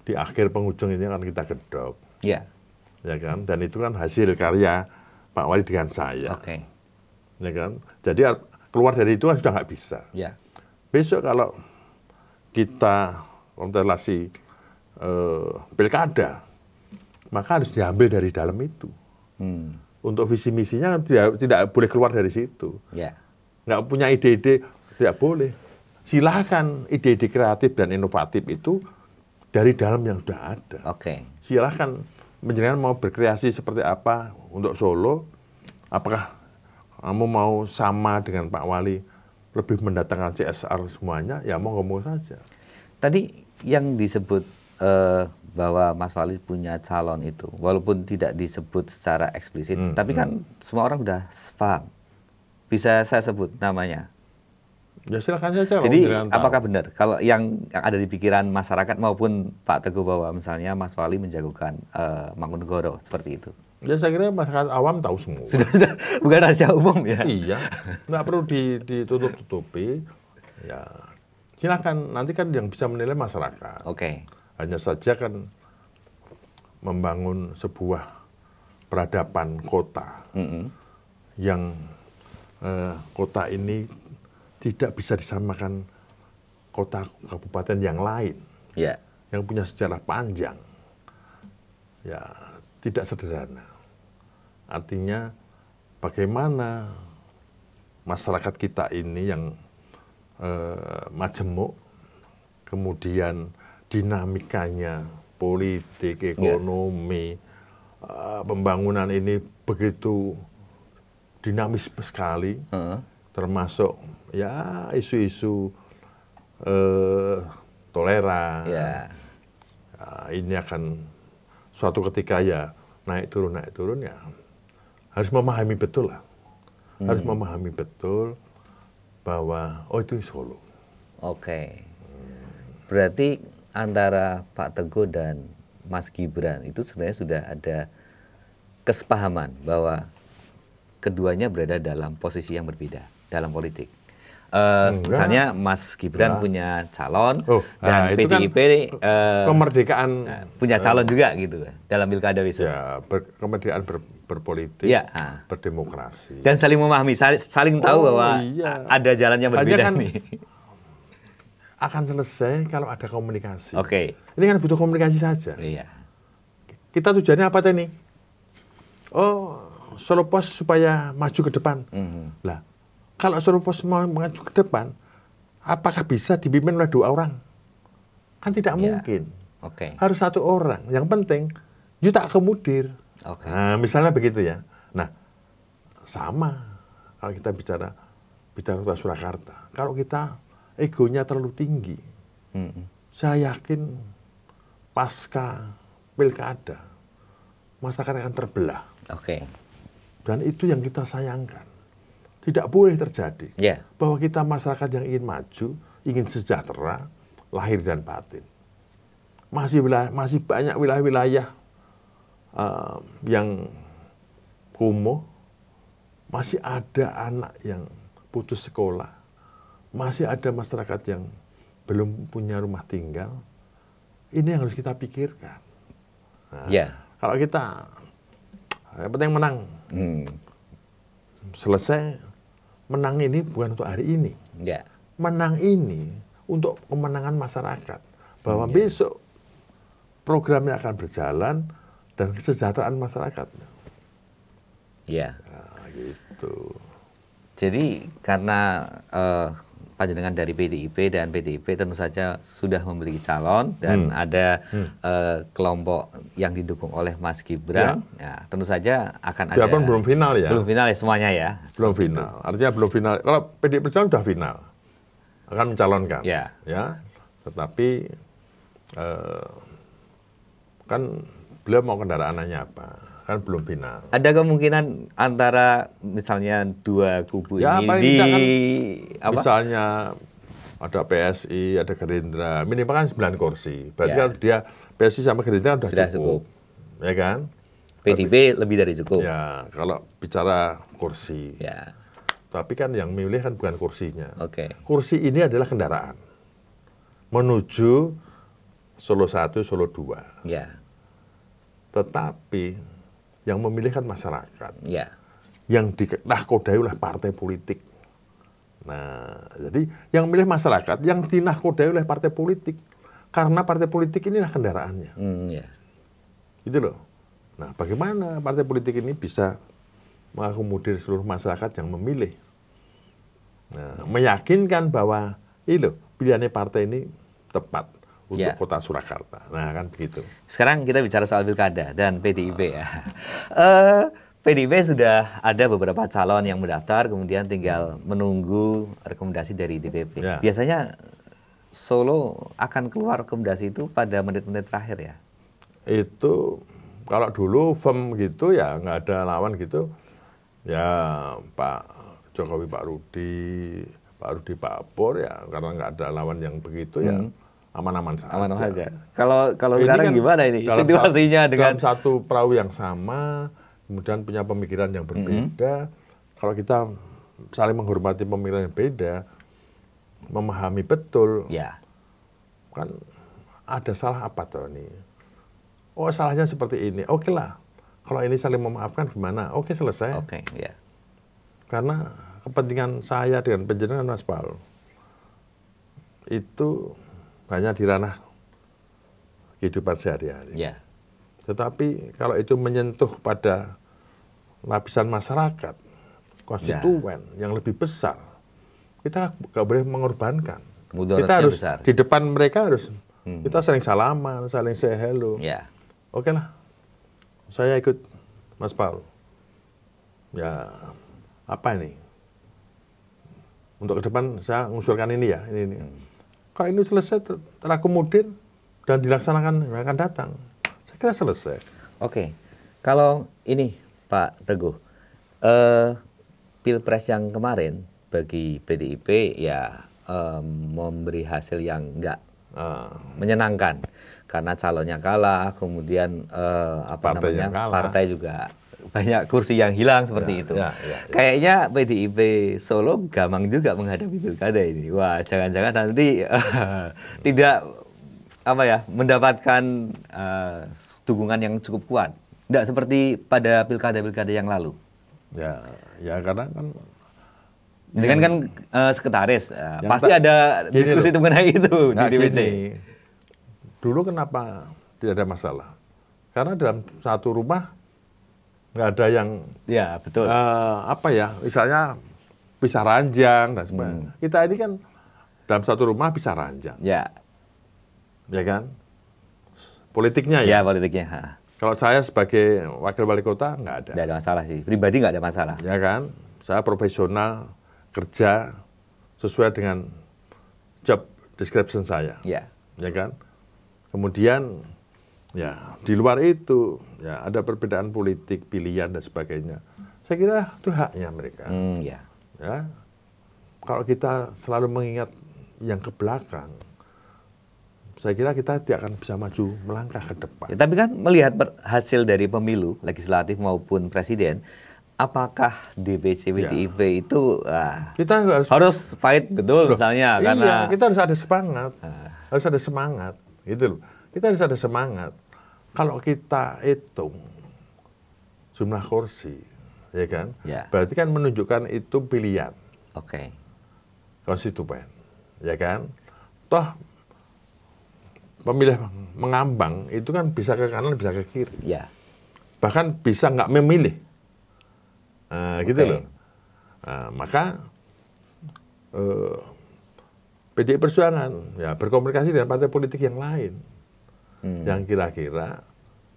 di akhir penghujung ini akan kita gedok. Iya. Yeah. Ya kan? Dan itu kan hasil karya Pak Wali dengan saya. Oke. Okay. Ya kan? Jadi keluar dari itu kan sudah nggak bisa. Yeah. Besok kalau kita kontestasi eh, pilkada, maka harus diambil dari dalam itu. Hmm. Untuk visi misinya tidak, tidak boleh keluar dari situ. Yeah. Nggak punya ide-ide tidak boleh. Silahkan ide-ide kreatif dan inovatif itu dari dalam yang sudah ada. Oke. Okay. Silahkan penjenengan mau berkreasi seperti apa untuk Solo? Apakah kamu mau sama dengan Pak Wali lebih mendatangkan CSR semuanya? Ya mau ngomong saja. Tadi yang disebut eh, bahwa Mas Wali punya calon itu, walaupun tidak disebut secara eksplisit, hmm, tapi hmm. kan semua orang sudah paham. Bisa saya sebut namanya Ya silakan saja. Jadi apakah benar kalau yang, ada di pikiran masyarakat maupun Pak Teguh bahwa misalnya Mas Wali menjagokan uh, Mangkunegoro seperti itu? Ya saya kira masyarakat awam tahu semua. [LAUGHS] Sudah, sudah bukan rahasia umum ya. Iya, nggak perlu ditutup-tutupi. Ya silakan nanti kan yang bisa menilai masyarakat. Oke. Okay. Hanya saja kan membangun sebuah peradaban kota mm -hmm. yang eh, kota ini tidak bisa disamakan kota kabupaten yang lain ya. yang punya sejarah panjang ya tidak sederhana artinya bagaimana masyarakat kita ini yang eh, majemuk kemudian dinamikanya politik ya. ekonomi ya. pembangunan ini begitu dinamis sekali uh -huh termasuk ya isu-isu eh, toleran. Yeah. Ya. Nah, ini akan suatu ketika ya naik turun naik turun ya harus memahami betul lah. Hmm. Harus memahami betul bahwa oh itu Solo. Oke. Okay. Hmm. Berarti antara Pak Teguh dan Mas Gibran itu sebenarnya sudah ada kesepahaman bahwa keduanya berada dalam posisi yang berbeda dalam politik. Uh, misalnya Mas Gibran Enggak. punya calon oh, dan nah, PDIP kan uh, kemerdekaan nah, punya calon uh, juga gitu kan, dalam pilkada besok. Ya, ber, kemerdekaan ber, berpolitik, ya, ah. berdemokrasi. Dan saling memahami, saling, saling tahu oh, bahwa iya. ada jalannya berbeda Hanya kan, nih. Akan selesai kalau ada komunikasi. Oke. Okay. Ini kan butuh komunikasi saja. Iya. Kita tujuannya apa teh nih? Oh, Solo Pos supaya maju ke depan. Mm -hmm. Lah, kalau pos semua mengacu ke depan, apakah bisa dipimpin oleh dua orang? Kan tidak yeah. mungkin. Okay. Harus satu orang. Yang penting, you tak kemudir. Okay. Nah, misalnya begitu ya. Nah, sama kalau kita bicara bicara kota Surakarta. Kalau kita egonya terlalu tinggi, mm -hmm. saya yakin pasca pilkada masyarakat akan terbelah. Oke. Okay. Dan itu yang kita sayangkan tidak boleh terjadi yeah. bahwa kita masyarakat yang ingin maju, ingin sejahtera, lahir dan batin. Masih wilayah, masih banyak wilayah-wilayah uh, yang kumuh, masih ada anak yang putus sekolah, masih ada masyarakat yang belum punya rumah tinggal. Ini yang harus kita pikirkan. Nah, yeah. Kalau kita yang penting menang, hmm. selesai menang ini bukan untuk hari ini. Yeah. Menang ini untuk kemenangan masyarakat. Bahwa yeah. besok programnya akan berjalan dan kesejahteraan masyarakat. Ya. Yeah. Nah, gitu. Jadi karena uh, panjenengan dari PDIP dan PDIP tentu saja sudah memiliki calon dan hmm. ada hmm. Uh, kelompok yang didukung oleh Mas Gibran. Ya. ya tentu saja akan ada. belum final ya. Belum final ya semuanya ya. Belum final. Artinya belum final. Kalau PDIP Perjuangan sudah final akan mencalonkan. Ya. Ya. Tetapi uh, kan beliau mau kendaraannya apa? kan belum final. Ada kemungkinan antara misalnya dua kubu ya, ini di kan, apa? Misalnya ada PSI, ada Gerindra, minimal kan 9 kursi. Berarti ya. kan dia PSI sama Gerindra sudah, cukup. cukup. Ya kan? PDIP lebih dari cukup. Ya, kalau bicara kursi. Ya. Tapi kan yang memilih kan bukan kursinya. Oke. Okay. Kursi ini adalah kendaraan menuju Solo 1, Solo 2. Ya. Tetapi yang memilihkan masyarakat. Ya. Yang dinahkodai oleh partai politik. Nah, jadi yang milih masyarakat, yang dinahkodai oleh partai politik. Karena partai politik inilah kendaraannya. hmm, ya. Gitu loh. Nah, bagaimana partai politik ini bisa mengakomodir seluruh masyarakat yang memilih? Nah, meyakinkan bahwa, ini loh, pilihannya partai ini tepat untuk ya. kota Surakarta. Nah kan begitu. Sekarang kita bicara soal pilkada dan PDIP uh. ya. Ah. uh, [LAUGHS] eh, PDIP sudah ada beberapa calon yang mendaftar, kemudian tinggal menunggu rekomendasi dari DPP. Ya. Biasanya Solo akan keluar rekomendasi itu pada menit-menit terakhir ya? Itu kalau dulu firm gitu ya nggak ada lawan gitu ya Pak Jokowi, Pak Rudi, Pak Rudi, Pak Apur ya karena nggak ada lawan yang begitu ya. hmm. ya aman-aman saja. aman saja. Kalau kalau sekarang kan gimana ini dalam situasinya satu, dengan dalam satu perahu yang sama, kemudian punya pemikiran yang berbeda. Mm -hmm. Kalau kita saling menghormati pemikiran yang beda, memahami betul, yeah. kan ada salah apa tuh ini? Oh salahnya seperti ini, oke okay lah. Kalau ini saling memaafkan gimana? Oke okay, selesai. Oke, okay, ya. Yeah. Karena kepentingan saya dengan penjelasan Mas Paul itu banyak di ranah kehidupan sehari-hari. Ya. Tetapi kalau itu menyentuh pada lapisan masyarakat, konstituen ya. yang lebih besar, kita nggak boleh mengorbankan. Mudah kita harus besar. di depan mereka harus hmm. kita saling salaman, saling say hello. Ya. Oke lah, saya ikut Mas Paul. Ya apa ini? Untuk ke depan saya mengusulkan ini ya, ini ini. Hmm kalau ini selesai terakomodir dan dilaksanakan yang akan datang. Saya kira selesai. Oke, kalau ini Pak Teguh, uh, pilpres yang kemarin bagi PDIP ya uh, memberi hasil yang enggak uh. Ah. menyenangkan karena calonnya kalah, kemudian uh, apa partai namanya partai juga banyak kursi yang hilang seperti ya, itu. Ya, ya, ya. Kayaknya PDIP Solo gampang juga menghadapi pilkada ini. Wah, jangan-jangan nanti uh, [LAUGHS] tidak apa ya mendapatkan uh, dukungan yang cukup kuat. Tidak seperti pada pilkada-pilkada yang lalu. Ya, ya karena kan ini kan uh, sekretaris, uh, pasti ada diskusi loh, mengenai itu nah, di DPD. dulu kenapa tidak ada masalah? Karena dalam satu rumah nggak ada yang ya betul uh, apa ya misalnya bisa ranjang dan sebagainya hmm. kita ini kan dalam satu rumah bisa ranjang ya ya kan politiknya ya, ya politiknya ha. kalau saya sebagai wakil wali kota nggak ada nggak ada masalah sih pribadi nggak ada masalah ya kan saya profesional kerja sesuai dengan job description saya ya ya kan kemudian Ya, di luar itu ya ada perbedaan politik, pilihan dan sebagainya. Saya kira itu haknya mereka. Hmm, ya. Ya. Kalau kita selalu mengingat yang ke belakang, saya kira kita tidak akan bisa maju melangkah ke depan. Ya, tapi kan melihat hasil dari pemilu legislatif maupun presiden, apakah DPC PDIP ya. itu ah, kita harus, harus fight betul loh, misalnya iya, karena kita harus ada semangat, ah. harus ada semangat gitu loh. Kita harus ada semangat. Kalau kita hitung jumlah kursi, ya kan? Ya. Berarti kan menunjukkan itu pilihan. Oke. Okay. Konstituen, ya kan? Toh pemilih mengambang itu kan bisa ke kanan, bisa ke kiri. Ya. Bahkan bisa nggak memilih. Nah, okay. gitu loh. Uh, maka uh, eh, PDI Perjuangan ya berkomunikasi dengan partai politik yang lain hmm. yang kira-kira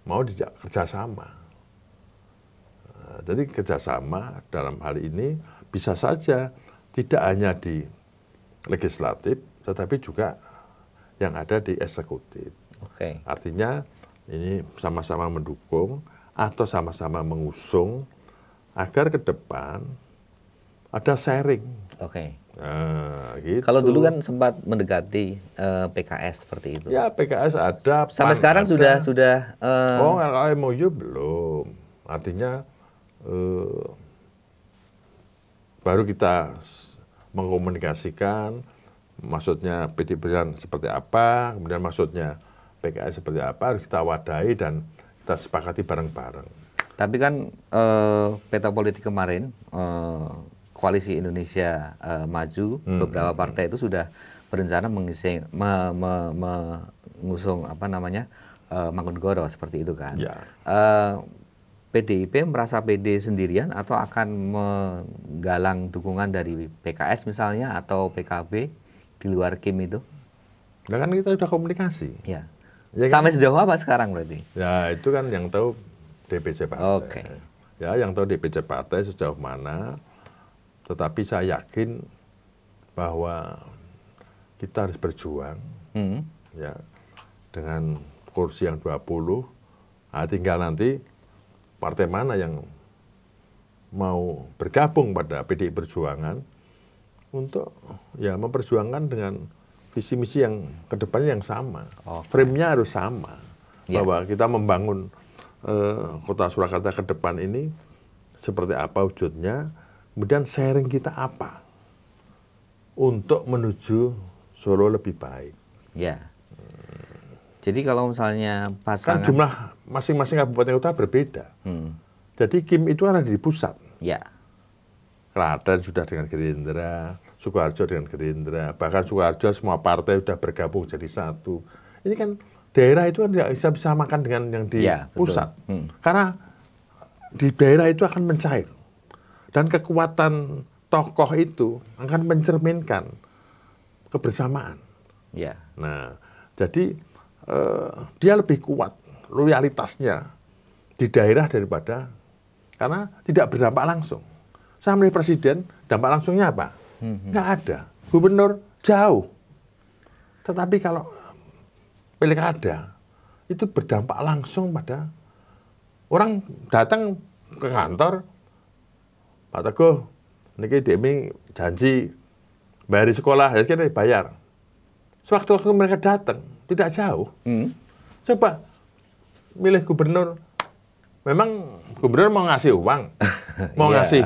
mau dijak kerjasama. Nah, jadi kerjasama dalam hal ini bisa saja tidak hanya di legislatif, tetapi juga yang ada di eksekutif. Okay. Artinya ini sama-sama mendukung atau sama-sama mengusung agar ke depan ada sharing Oke. Okay. Nah, gitu. Kalau dulu kan sempat mendekati uh, eh, PKS seperti itu. Ya PKS ada. Sampai sekarang ada. sudah sudah. Uh... Oh MOU belum. Artinya uh, baru kita mengkomunikasikan maksudnya PT Perjuangan seperti apa, kemudian maksudnya PKS seperti apa harus kita wadai dan kita sepakati bareng-bareng. Tapi kan uh, peta politik kemarin uh, koalisi Indonesia uh, maju hmm. beberapa hmm, hmm. partai itu sudah berencana mengisi, me, me, mengusung apa namanya uh, Mangkunegoro seperti itu kan. Ya. Uh, eh, PDIP merasa PD sendirian atau akan menggalang dukungan dari PKS misalnya atau PKB di luar Kim itu? Nah kan kita sudah komunikasi. Ya. ya kan? Sampai sejauh apa sekarang berarti? Ya itu kan yang tahu DPC Partai. Oke. Okay. Ya yang tahu DPC Partai sejauh mana tetapi saya yakin bahwa kita harus berjuang hmm. ya dengan kursi yang 20 nah, tinggal nanti partai mana yang mau bergabung pada PDI Perjuangan untuk ya memperjuangkan dengan visi misi yang kedepannya yang sama okay. frame-nya harus sama yeah. bahwa kita membangun uh, kota Surakarta ke depan ini seperti apa wujudnya Kemudian sharing kita apa untuk menuju Solo lebih baik. Ya. Jadi kalau misalnya kan pasangan kan jumlah masing-masing kabupaten kota berbeda. Hmm. Jadi Kim itu ada di pusat. Ya. Klaten sudah dengan Gerindra, Sukoharjo dengan Gerindra, bahkan Sukoharjo semua partai sudah bergabung jadi satu. Ini kan daerah itu kan tidak bisa bisa makan dengan yang di ya, pusat, hmm. karena di daerah itu akan mencair. Dan kekuatan tokoh itu akan mencerminkan kebersamaan. Ya. Nah, jadi eh, dia lebih kuat loyalitasnya di daerah daripada karena tidak berdampak langsung. Saya milih presiden, dampak langsungnya apa? Hmm. ada. Gubernur jauh. Tetapi kalau ada itu berdampak langsung pada orang datang ke kantor Pak Teguh, niki Demi janji bayar di sekolah, ya kita bayar. Sewaktu waktu mereka datang, tidak jauh. Hmm. Coba milih gubernur. Memang gubernur mau ngasih uang, [LAUGHS] mau yeah. ngasih.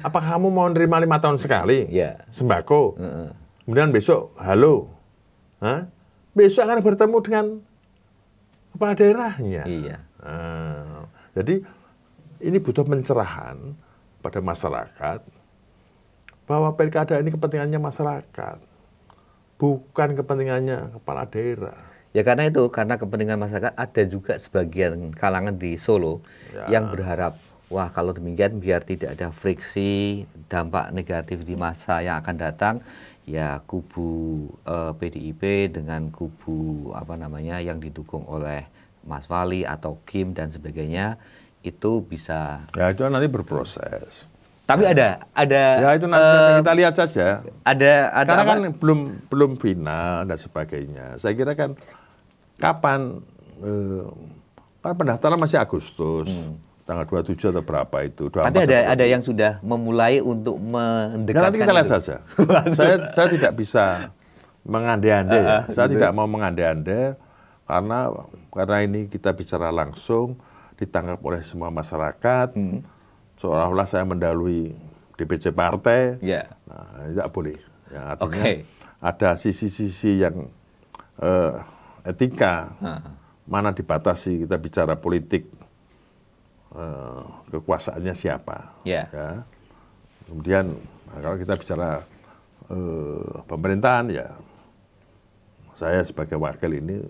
Apa kamu mau nerima lima tahun sekali yeah. sembako? Uh -uh. Kemudian besok, halo, Hah? besok akan bertemu dengan kepala daerahnya. Iya. Ah. jadi ini butuh pencerahan pada masyarakat bahwa pilkada ini kepentingannya masyarakat, bukan kepentingannya kepala daerah. Ya karena itu, karena kepentingan masyarakat ada juga sebagian kalangan di Solo ya. yang berharap, wah kalau demikian biar tidak ada friksi, dampak negatif di masa yang akan datang, ya kubu eh, PDIP dengan kubu apa namanya yang didukung oleh Mas Wali atau Kim dan sebagainya itu bisa ya itu nanti berproses tapi ya. ada ada ya itu nanti uh, kita lihat saja ada ada karena kan apa? kan belum belum final dan sebagainya saya kira kan kapan uh, pendaftaran masih Agustus hmm tanggal 27 atau berapa itu. Tapi ada ada yang sudah memulai untuk mendekatkan. Nah, nanti kita lihat itu. saja. [LAUGHS] saya saya tidak bisa mengandai-andai. Uh, ya. Ah, saya gitu. tidak mau mengandai-andai karena karena ini kita bicara langsung ditangkap oleh semua masyarakat. Hmm. Seolah-olah saya mendalui DPC partai. Yeah. Nah, tidak boleh. Ya, artinya okay. ada sisi-sisi yang uh, etika. Uh -huh. Mana dibatasi kita bicara politik uh, kekuasaannya siapa. Yeah. Ya. Kemudian nah, kalau kita bicara uh, pemerintahan ya saya sebagai wakil ini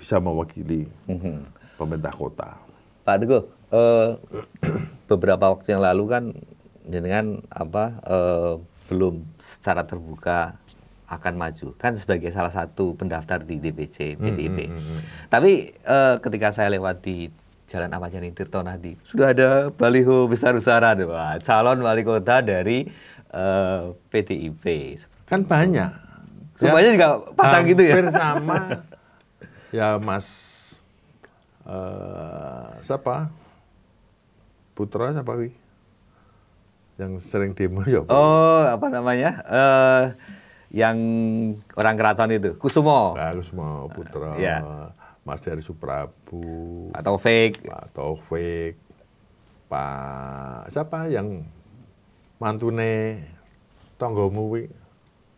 bisa mewakili mm -hmm. pemerintah kota. Pak Teguh, eh, beberapa waktu yang lalu kan dengan apa eh, belum secara terbuka akan maju kan sebagai salah satu pendaftar di DPC PDIP. Hmm, hmm, hmm, hmm. Tapi eh, ketika saya lewati Jalan Ahmad Yani Tirto Nadi sudah ada baliho besar-besaran Wah, calon wali kota dari eh, PDIP. Kan banyak. Semuanya ya, juga pasang gitu ya. Hampir sama [LAUGHS] ya Mas Eh, siapa? Putra siapa wi? Yang sering demo ya? Oh, apa namanya? Uh, yang orang keraton itu, Kusumo. Nah, Kusumo Putra. Uh, Mas Dari Suprabu. Atau fake. atau fake Pak siapa yang mantune tonggomu wi?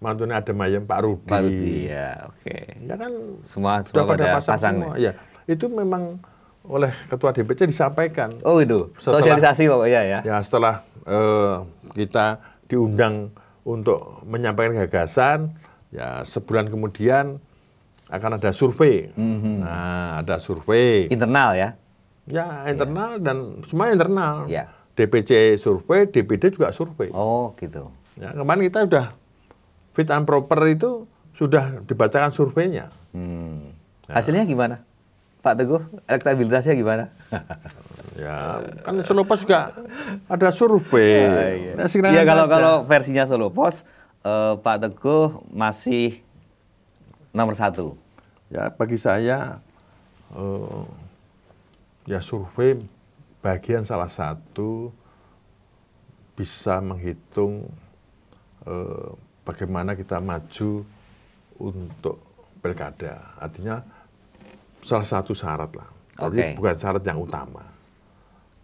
Mantune ada mayem Pak Rudi. Pak Rudi ya, oke. Okay. Ya kan semua sudah pada, pasang, pasang semua. Ya itu memang oleh ketua DPC disampaikan. Oh itu sosialisasi pokoknya ya. Ya setelah uh, kita diundang untuk menyampaikan gagasan, ya sebulan kemudian akan ada survei. Mm -hmm. Nah ada survei internal ya. Ya internal yeah. dan semua internal. Ya. DPC survei, DPD juga survei. Oh gitu. Ya kemarin kita sudah fit and proper itu sudah dibacakan surveinya. Hmm. Ya. Hasilnya gimana? Pak Teguh, elektabilitasnya gimana? ya, kan Solo juga ada survei. Ya, iya. ya kalau kalau versinya Solo Pos, eh, Pak Teguh masih nomor satu. Ya, bagi saya, eh, ya survei bagian salah satu bisa menghitung eh, bagaimana kita maju untuk pilkada. Artinya salah satu syarat lah. Tapi okay. bukan syarat yang utama.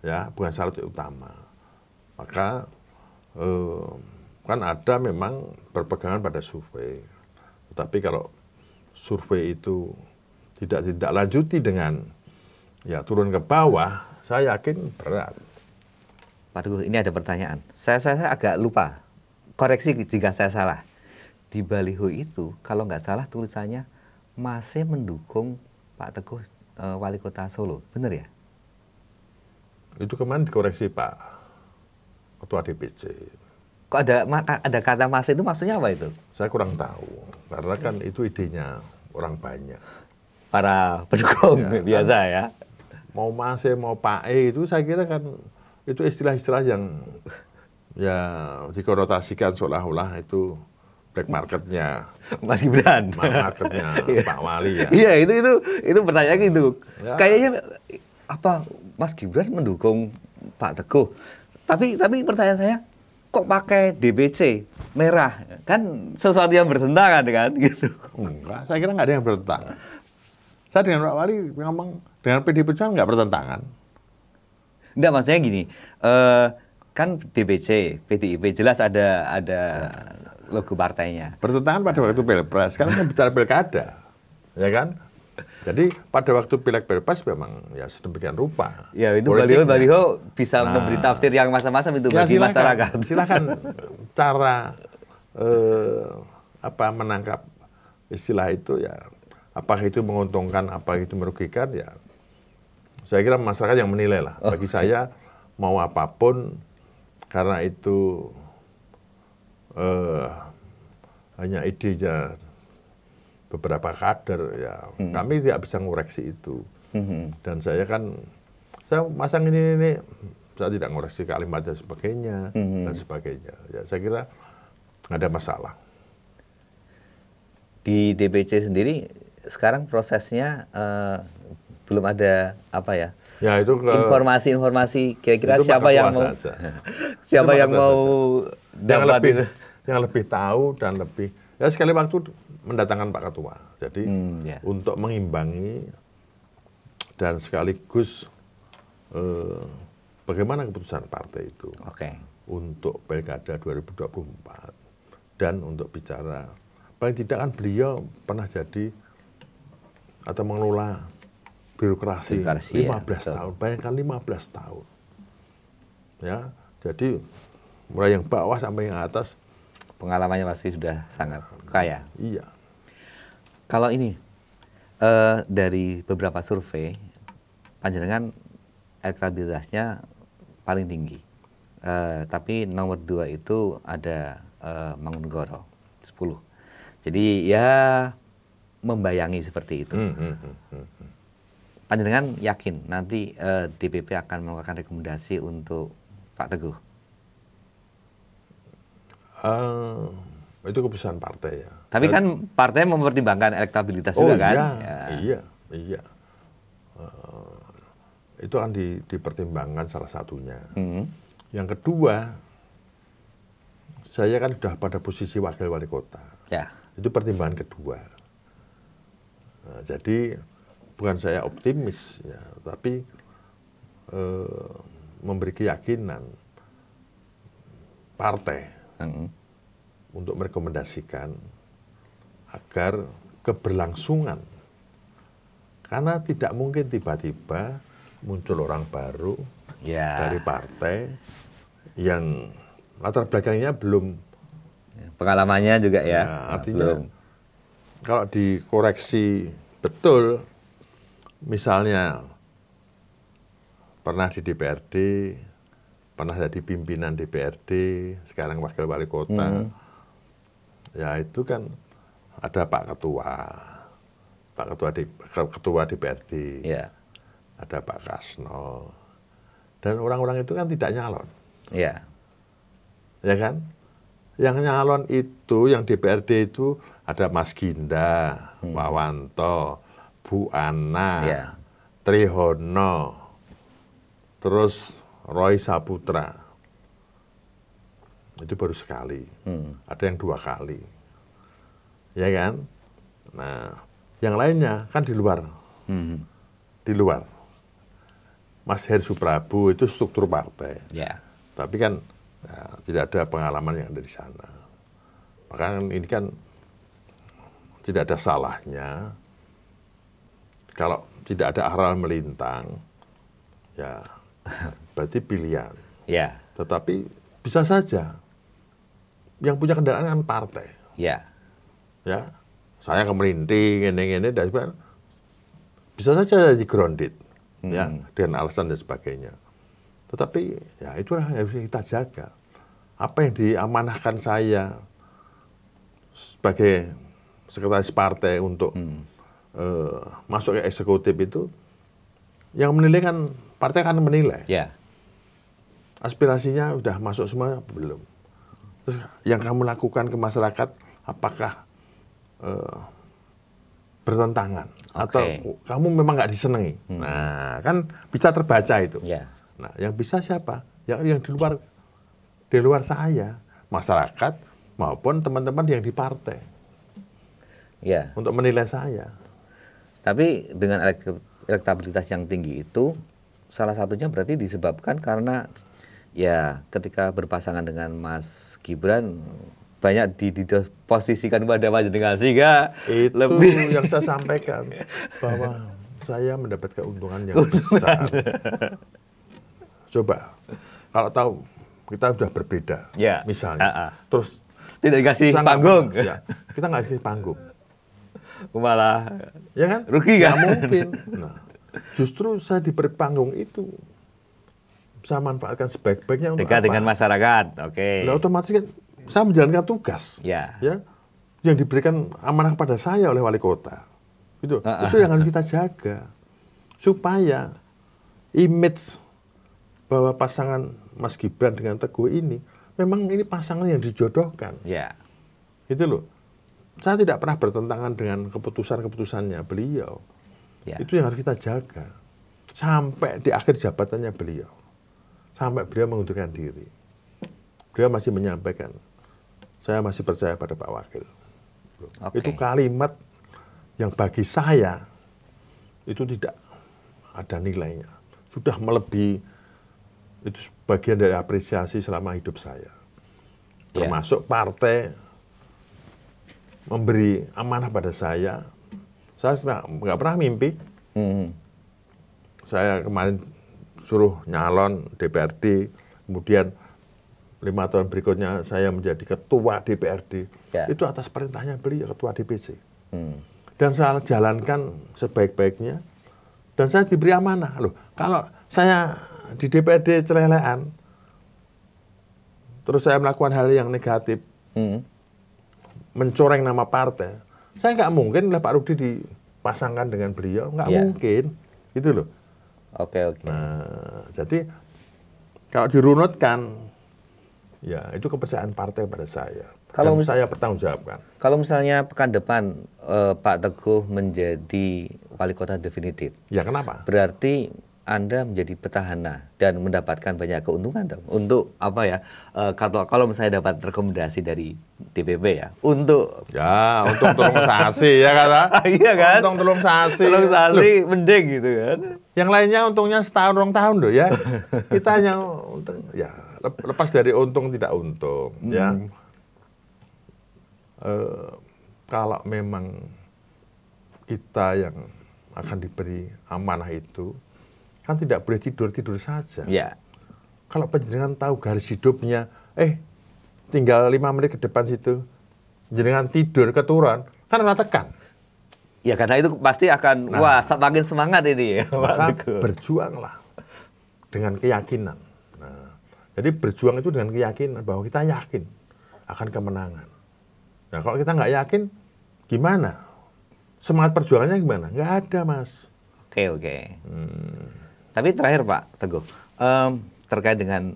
Ya, bukan syarat yang utama. Maka eh, kan ada memang berpegangan pada survei. Tetapi kalau survei itu tidak tidak lanjuti dengan ya turun ke bawah, saya yakin berat. Pak Teguh, ini ada pertanyaan. Saya, saya, saya agak lupa. Koreksi jika saya salah. Di baliho itu, kalau nggak salah tulisannya masih mendukung Pak Teguh eh, wali kota Solo, benar ya? Itu kemarin dikoreksi Pak Ketua DPC. Kok ada ada kata mas itu maksudnya apa itu? Saya kurang tahu, karena kan itu idenya orang banyak. Para pendukung ya, biasa kan, ya. Mau mas mau Pak E itu saya kira kan itu istilah-istilah yang ya dikorotasikan seolah-olah itu black marketnya Mas Gibran marketnya [LAUGHS] iya. Pak Wali ya iya itu itu itu pertanyaan gitu ya. kayaknya apa Mas Gibran mendukung Pak Teguh tapi tapi pertanyaan saya kok pakai DBC merah kan sesuatu yang bertentangan kan [LAUGHS] gitu enggak saya kira nggak ada yang bertentangan saya dengan Pak Wali ngomong dengan PD Perjuangan nggak bertentangan enggak maksudnya gini uh, kan DBC PDIP jelas ada ada logo partainya. Pertentangan pada waktu pilpres, sekarang kan bicara pilkada, ya kan? Jadi pada waktu pilek pilpres memang ya sedemikian rupa. Ya itu baliho baliho bisa nah, memberi tafsir yang masa-masa itu ya, bagi silakan, masyarakat. Silakan [LAUGHS] cara eh, apa menangkap istilah itu ya apakah itu menguntungkan, apa itu merugikan ya saya kira masyarakat yang menilai lah. Oh. Bagi oh. saya mau apapun karena itu uh, hanya idenya beberapa kader ya hmm. kami tidak bisa ngoreksi itu hmm. dan saya kan saya masang ini ini saya tidak ngoreksi kalimat dan sebagainya hmm. dan sebagainya ya saya kira ada masalah di DPC sendiri sekarang prosesnya uh, belum ada apa ya ya itu informasi-informasi kira-kira siapa yang mau [LAUGHS] siapa yang mau saja. dapat yang lebih, yang lebih tahu dan lebih ya sekali waktu mendatangkan Pak Ketua. Jadi hmm, yeah. untuk mengimbangi dan sekaligus eh, bagaimana keputusan partai itu okay. untuk pilkada 2024 dan untuk bicara paling tidak kan beliau pernah jadi atau mengelola birokrasi, birokrasi 15 ya, tahun. Bayangkan 15 tahun. Ya, jadi mulai yang bawah sampai yang atas pengalamannya pasti sudah sangat iya. kaya. Iya. Kalau ini uh, dari beberapa survei, panjenengan elektabilitasnya paling tinggi. Uh, tapi nomor dua itu ada uh, eh, Mangunegoro 10. Jadi ya membayangi seperti itu. Hmm, hmm, hmm, hmm. hmm. Panjenengan yakin nanti uh, DPP akan melakukan rekomendasi untuk Pak Teguh? Eh, itu keputusan partai ya. Tapi kan partai mempertimbangkan elektabilitas oh, juga kan? Iya, ya. iya, iya. Uh, itu kan di, dipertimbangkan salah satunya. Hmm. Yang kedua, saya kan sudah pada posisi wakil wali kota. Ya. Itu pertimbangan kedua. Nah, jadi bukan saya optimis ya, tapi uh, memberi keyakinan partai untuk merekomendasikan agar keberlangsungan karena tidak mungkin tiba-tiba muncul orang baru ya. dari partai yang latar belakangnya belum ya, pengalamannya juga ya, ya nah, artinya belum. kalau dikoreksi betul misalnya pernah di DPRD pernah jadi pimpinan DPRD, sekarang wakil wali kota. Hmm. Ya itu kan ada Pak Ketua, Pak Ketua di Ketua DPRD, ya. ada Pak Kasno, dan orang-orang itu kan tidak nyalon. ya Ya kan? Yang nyalon itu, yang DPRD itu ada Mas Ginda, hmm. Wawanto, Bu Ana, ya. Trihono, terus Roy Saputra itu baru sekali, hmm. ada yang dua kali, ya kan? Nah, yang lainnya kan di luar, hmm. di luar. Mas Heri Suprabu itu struktur partai, yeah. tapi kan ya, tidak ada pengalaman yang ada di sana. Maka ini kan tidak ada salahnya kalau tidak ada aral melintang, ya [LAUGHS] berarti pilihan. Ya. Tetapi bisa saja yang punya kendaraan kan partai. Ya. Ya, saya merinding, ini-ini, dan sebagainya. Bisa saja jadi grounded, ya, hmm. ya, dengan alasan dan sebagainya. Tetapi ya itulah yang bisa kita jaga. Apa yang diamanahkan saya sebagai sekretaris partai untuk hmm. uh, masuk ke eksekutif itu, yang menilai kan partai kan menilai. Yeah aspirasinya udah masuk semua belum? Terus yang kamu lakukan ke masyarakat apakah uh, bertentangan okay. atau kamu memang nggak disenangi? Hmm. Nah kan bisa terbaca itu. Yeah. Nah yang bisa siapa? Yang yang di luar di luar saya masyarakat maupun teman-teman yang di partai. Ya. Yeah. Untuk menilai saya. Tapi dengan elektabilitas yang tinggi itu salah satunya berarti disebabkan karena ya ketika berpasangan dengan Mas Gibran banyak diposisikan pada dengan sehingga itu lebih yang saya sampaikan bahwa saya mendapat keuntungan yang besar. Coba kalau tahu kita sudah berbeda, ya. misalnya, uh -uh. terus tidak dikasih panggung, ya, kita nggak dikasih panggung, malah ya kan rugi nggak kan? mungkin. Nah, justru saya diberi panggung itu saya manfaatkan sebaik-baiknya untuk Dekat apa? dengan masyarakat, oke. Okay. Nah, otomatis kan saya menjalankan tugas, Ya. ya, yang diberikan amanah pada saya oleh wali kota, gitu. Uh -uh. Itu yang harus kita jaga supaya image bahwa pasangan Mas Gibran dengan Teguh ini memang ini pasangan yang dijodohkan, ya, itu loh. Saya tidak pernah bertentangan dengan keputusan-keputusannya beliau. Ya. Itu yang harus kita jaga sampai di akhir jabatannya beliau sampai beliau mengundurkan diri. Beliau masih menyampaikan, saya masih percaya pada Pak Wakil. Okay. Itu kalimat yang bagi saya itu tidak ada nilainya. Sudah melebihi itu sebagian dari apresiasi selama hidup saya. Ya. Termasuk yeah. partai memberi amanah pada saya. Saya nggak pernah mimpi. Mm. Saya kemarin suruh nyalon DPRD, kemudian lima tahun berikutnya saya menjadi ketua DPRD. Ya. Itu atas perintahnya beliau ketua DPC. Hmm. Dan saya jalankan sebaik-baiknya. Dan saya diberi amanah. Loh, kalau saya di DPRD celelean, terus saya melakukan hal yang negatif, hmm. mencoreng nama partai, saya nggak mungkin lah Pak Rudi dipasangkan dengan beliau. Nggak ya. mungkin. Gitu loh. Oke, okay, oke. Okay. Nah, jadi kalau dirunutkan ya itu kepercayaan partai pada saya. Kalau mis- saya bertanggung jawabkan. Kalau misalnya pekan depan eh, Pak Teguh menjadi wali kota definitif. Ya, kenapa? Berarti anda menjadi petahana dan mendapatkan banyak keuntungan dong. Untuk apa ya? Uh, kalau kalau misalnya dapat rekomendasi dari DPP ya, untuk ya untuk tolong sasi ya kata. Ah? [LAUGHS] iya kan? Untung tolong sasi. Tolong sasi mending gitu kan. Yang lainnya untungnya setahun rong tahun loh ya. Kita hanya untung, ya lepas dari untung tidak untung ya. hmm. ya. Uh, kalau memang kita yang akan diberi amanah itu kan tidak boleh tidur-tidur saja. Ya. Kalau penjaringan tahu garis hidupnya, eh tinggal lima menit ke depan situ, jenengan tidur keturunan, kan tekan. Ya karena itu pasti akan, nah, wah semakin semangat ini ya, Maka Berjuanglah dengan keyakinan. Nah, jadi berjuang itu dengan keyakinan, bahwa kita yakin akan kemenangan. Nah kalau kita nggak yakin, gimana? Semangat perjuangannya gimana? Nggak ada mas. Oke okay, oke. Okay. Hmm. Tapi terakhir Pak Teguh, um, terkait dengan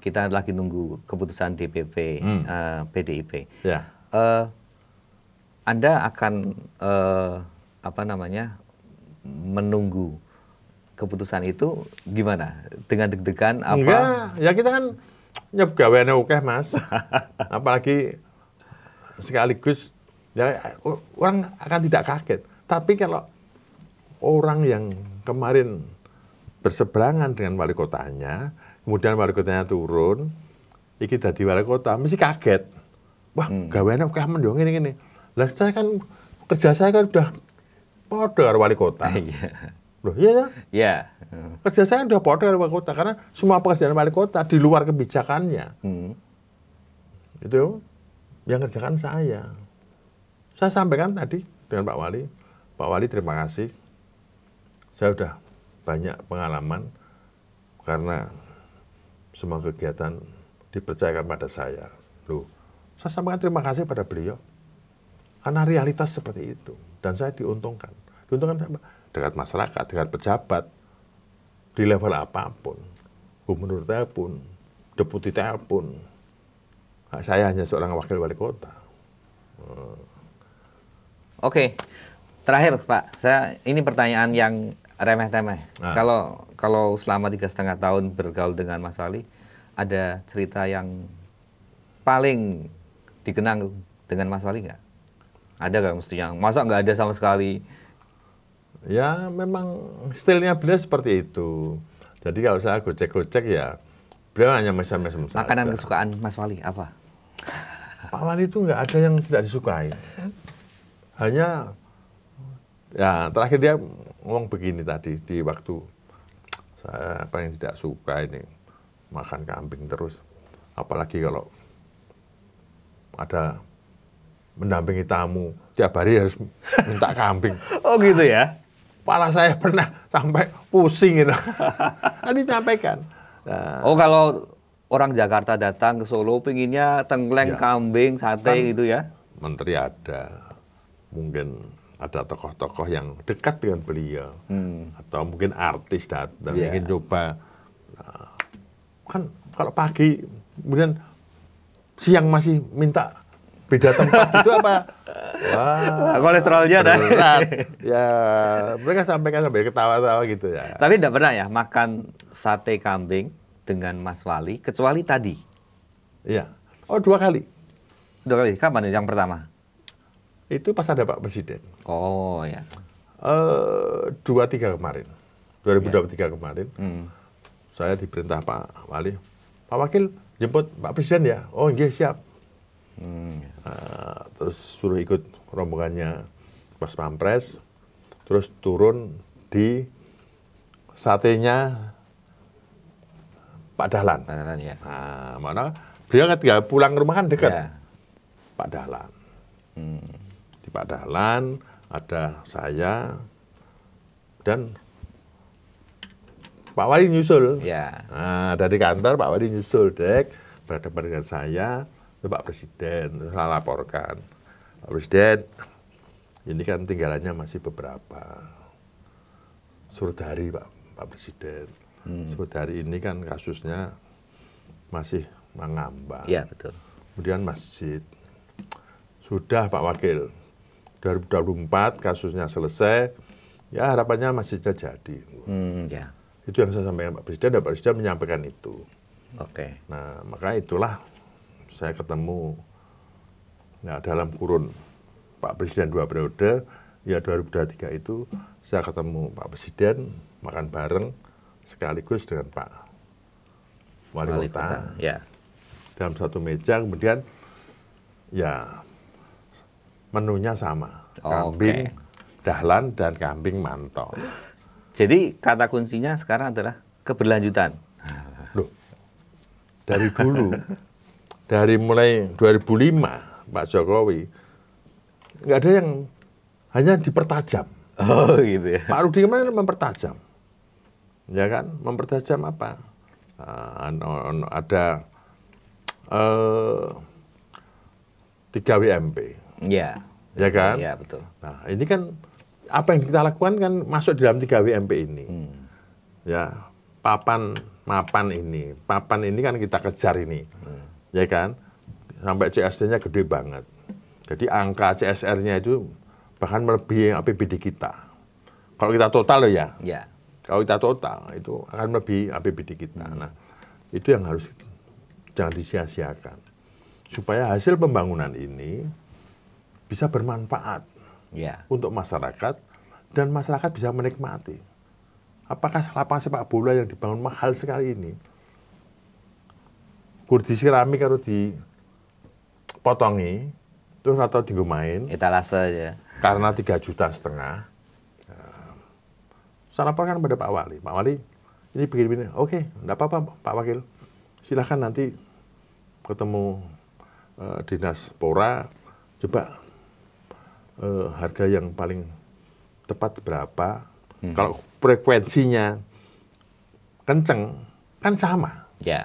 kita lagi nunggu keputusan DPP hmm. uh, eh, PDIP. Ya. Uh, anda akan uh, apa namanya menunggu keputusan itu gimana? Dengan deg-degan apa? Enggak, ya kita kan nyebut gaweane oke mas. [LAUGHS] Apalagi sekaligus ya orang akan tidak kaget. Tapi kalau orang yang kemarin berseberangan dengan wali kotanya, kemudian wali kotanya turun, iki dadi wali kota, mesti kaget. Wah, hmm. gawe enak men ini. ngene Lah saya kan kerja saya kan udah podo wali kota. [LAUGHS] Iya. Loh, iya ya? Iya. Kerja saya udah podo wali kota karena semua pekerjaan wali kota di luar kebijakannya. Hmm. Itu yang kerjakan saya. Saya sampaikan tadi dengan Pak Wali. Pak Wali terima kasih saya sudah banyak pengalaman karena semua kegiatan dipercayakan pada saya. Loh, saya sampaikan terima kasih pada beliau. Karena realitas seperti itu. Dan saya diuntungkan. Diuntungkan apa? Dekat masyarakat, dekat pejabat. Di level apapun. Gubernur telepon, deputi telepon. Nah, saya hanya seorang wakil wali kota. Oke. Terakhir, Pak. Saya ini pertanyaan yang remeh-temeh. Nah. Kalau kalau selama tiga setengah tahun bergaul dengan Mas Wali, ada cerita yang paling dikenang dengan Mas Wali nggak? Ada nggak mestinya? Masa nggak ada sama sekali? Ya memang stilnya beliau seperti itu. Jadi kalau saya gocek-gocek ya beliau hanya mesem-mesem saja. Makanan kesukaan Mas Wali apa? [LAUGHS] Pak Wali itu nggak ada yang tidak disukai. Hanya ya terakhir dia ngomong begini tadi di waktu saya apa yang tidak suka ini makan kambing terus apalagi kalau ada mendampingi tamu tiap hari harus minta kambing [LAUGHS] oh gitu ya pala saya pernah sampai pusing gitu tadi [LAUGHS] kan sampaikan nah, oh kalau orang Jakarta datang ke Solo pinginnya tengkleng ya. kambing sate kan, gitu ya menteri ada mungkin ada tokoh-tokoh yang dekat dengan beliau hmm. atau mungkin artis datang yeah. ingin coba nah, kan kalau pagi kemudian siang masih minta beda tempat itu apa [LAUGHS] wah kolesterolnya ada ya mereka sampaikan sampai ketawa-tawa gitu ya tapi tidak pernah ya makan sate kambing dengan Mas Wali kecuali tadi iya oh dua kali dua kali kapan ya, yang pertama itu pas ada Pak Presiden. Oh ya. Eh, dua e, tiga kemarin, 2023 ya. kemarin, hmm. saya diperintah Pak Wali, Pak Wakil jemput Pak Presiden ya. Oh iya siap. Hmm. E, terus suruh ikut rombongannya Mas Pampres, terus turun di satenya Pak Dahlan. Pak Dahlan ya. Nah, mana beliau nggak pulang ke rumah kan dekat. Ya. Pak Dahlan. Hmm. Pak Dahlan, ada saya, dan Pak Wali nyusul. Ya. Nah, dari kantor Pak Wali nyusul, Dek, berhadapan dengan saya, itu Pak Presiden, saya laporkan. Pak Presiden, ini kan tinggalannya masih beberapa. suruh hari Pak, Pak Presiden. Hmm. Surat hari ini kan kasusnya masih mengambang. Ya, betul. Kemudian masjid. Sudah Pak Wakil, 2024 kasusnya selesai, ya harapannya masjidnya jadi. Hmm, ya. Itu yang saya sampaikan Pak Presiden, dan Pak Presiden menyampaikan itu. Oke. Okay. Nah, maka itulah saya ketemu nah, dalam kurun Pak Presiden dua periode, ya 2023 itu saya ketemu Pak Presiden, makan bareng, sekaligus dengan Pak Wali, Wali Kota. Kota. Ya. Dalam satu meja, kemudian ya menunya sama. Kambing okay. dahlan dan kambing mantau. Jadi kata kuncinya sekarang adalah keberlanjutan. Loh, dari dulu, dari mulai 2005 Pak Jokowi, nggak ada yang hanya dipertajam. Oh gitu ya. Pak Rudi kemarin mempertajam, ya kan? Mempertajam apa? Uh, ada uh, eh, 3 WMP, Iya. Ya kan? Iya, betul. Nah, ini kan apa yang kita lakukan kan masuk dalam 3 WMP ini. Hmm. Ya, papan mapan ini. Papan ini kan kita kejar ini. Hmm. Ya kan? Sampai CSD-nya gede banget. Jadi angka CSR-nya itu bahkan melebihi APBD kita. Kalau kita total loh ya. Iya. Kalau kita total itu akan melebihi APBD kita. Hmm. Nah, itu yang harus jangan disia-siakan. Supaya hasil pembangunan ini bisa bermanfaat yeah. untuk masyarakat dan masyarakat bisa menikmati. Apakah lapangan sepak bola yang dibangun mahal sekali ini kurdisirami kalau dipotongi terus atau digumain etalase ya karena tiga juta setengah ya. saya laporkan pada Pak Wali Pak Wali ini begini-begini oke ndak enggak apa-apa Pak Wakil silahkan nanti ketemu uh, dinas Pora coba uh, harga yang paling tepat berapa. Hmm. Kalau frekuensinya kenceng, kan sama. Ya. Yeah.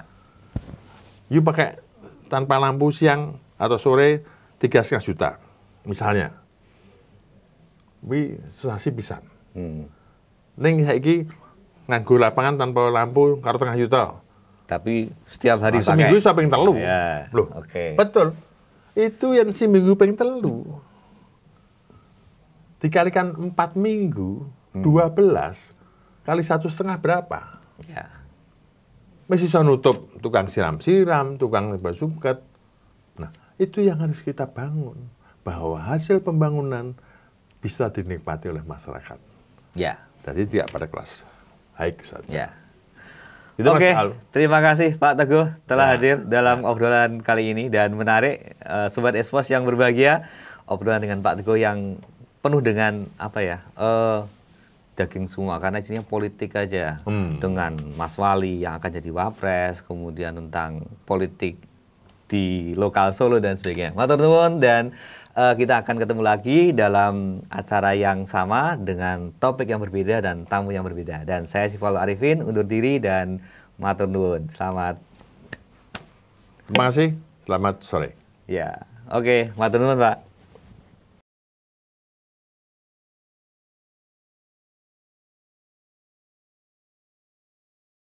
You pakai tanpa lampu siang atau sore tiga setengah juta, misalnya. Wi sensasi pisan. Hmm. Neng saiki nganggu lapangan tanpa lampu karo tengah juta. Tapi setiap hari nah, pakai. Seminggu sampai telu. terlalu? Ya, yeah. Loh. Oke. Okay. Betul. Itu yang seminggu pengen telu. Dikalikan 4 minggu, hmm. 12 kali satu setengah berapa? Ya. Masih bisa nutup tukang siram-siram, tukang basuket. Nah, itu yang harus kita bangun. Bahwa hasil pembangunan bisa dinikmati oleh masyarakat. Ya. Jadi tidak pada kelas high saja. Ya. Oke, okay. terima kasih Pak Teguh telah nah, hadir dalam ya. obrolan kali ini dan menarik uh, sobat Espos yang berbahagia obrolan dengan Pak Teguh yang penuh dengan apa ya uh, daging semua karena isinya politik aja hmm. dengan Mas Wali yang akan jadi wapres kemudian tentang politik di lokal Solo dan sebagainya. Matur nuwun dan uh, kita akan ketemu lagi dalam acara yang sama dengan topik yang berbeda dan tamu yang berbeda. Dan saya Sifalo Arifin undur diri dan matur nuwun. Selamat. Terima kasih. Selamat sore. Ya. Oke, okay. matur nuwun, Pak.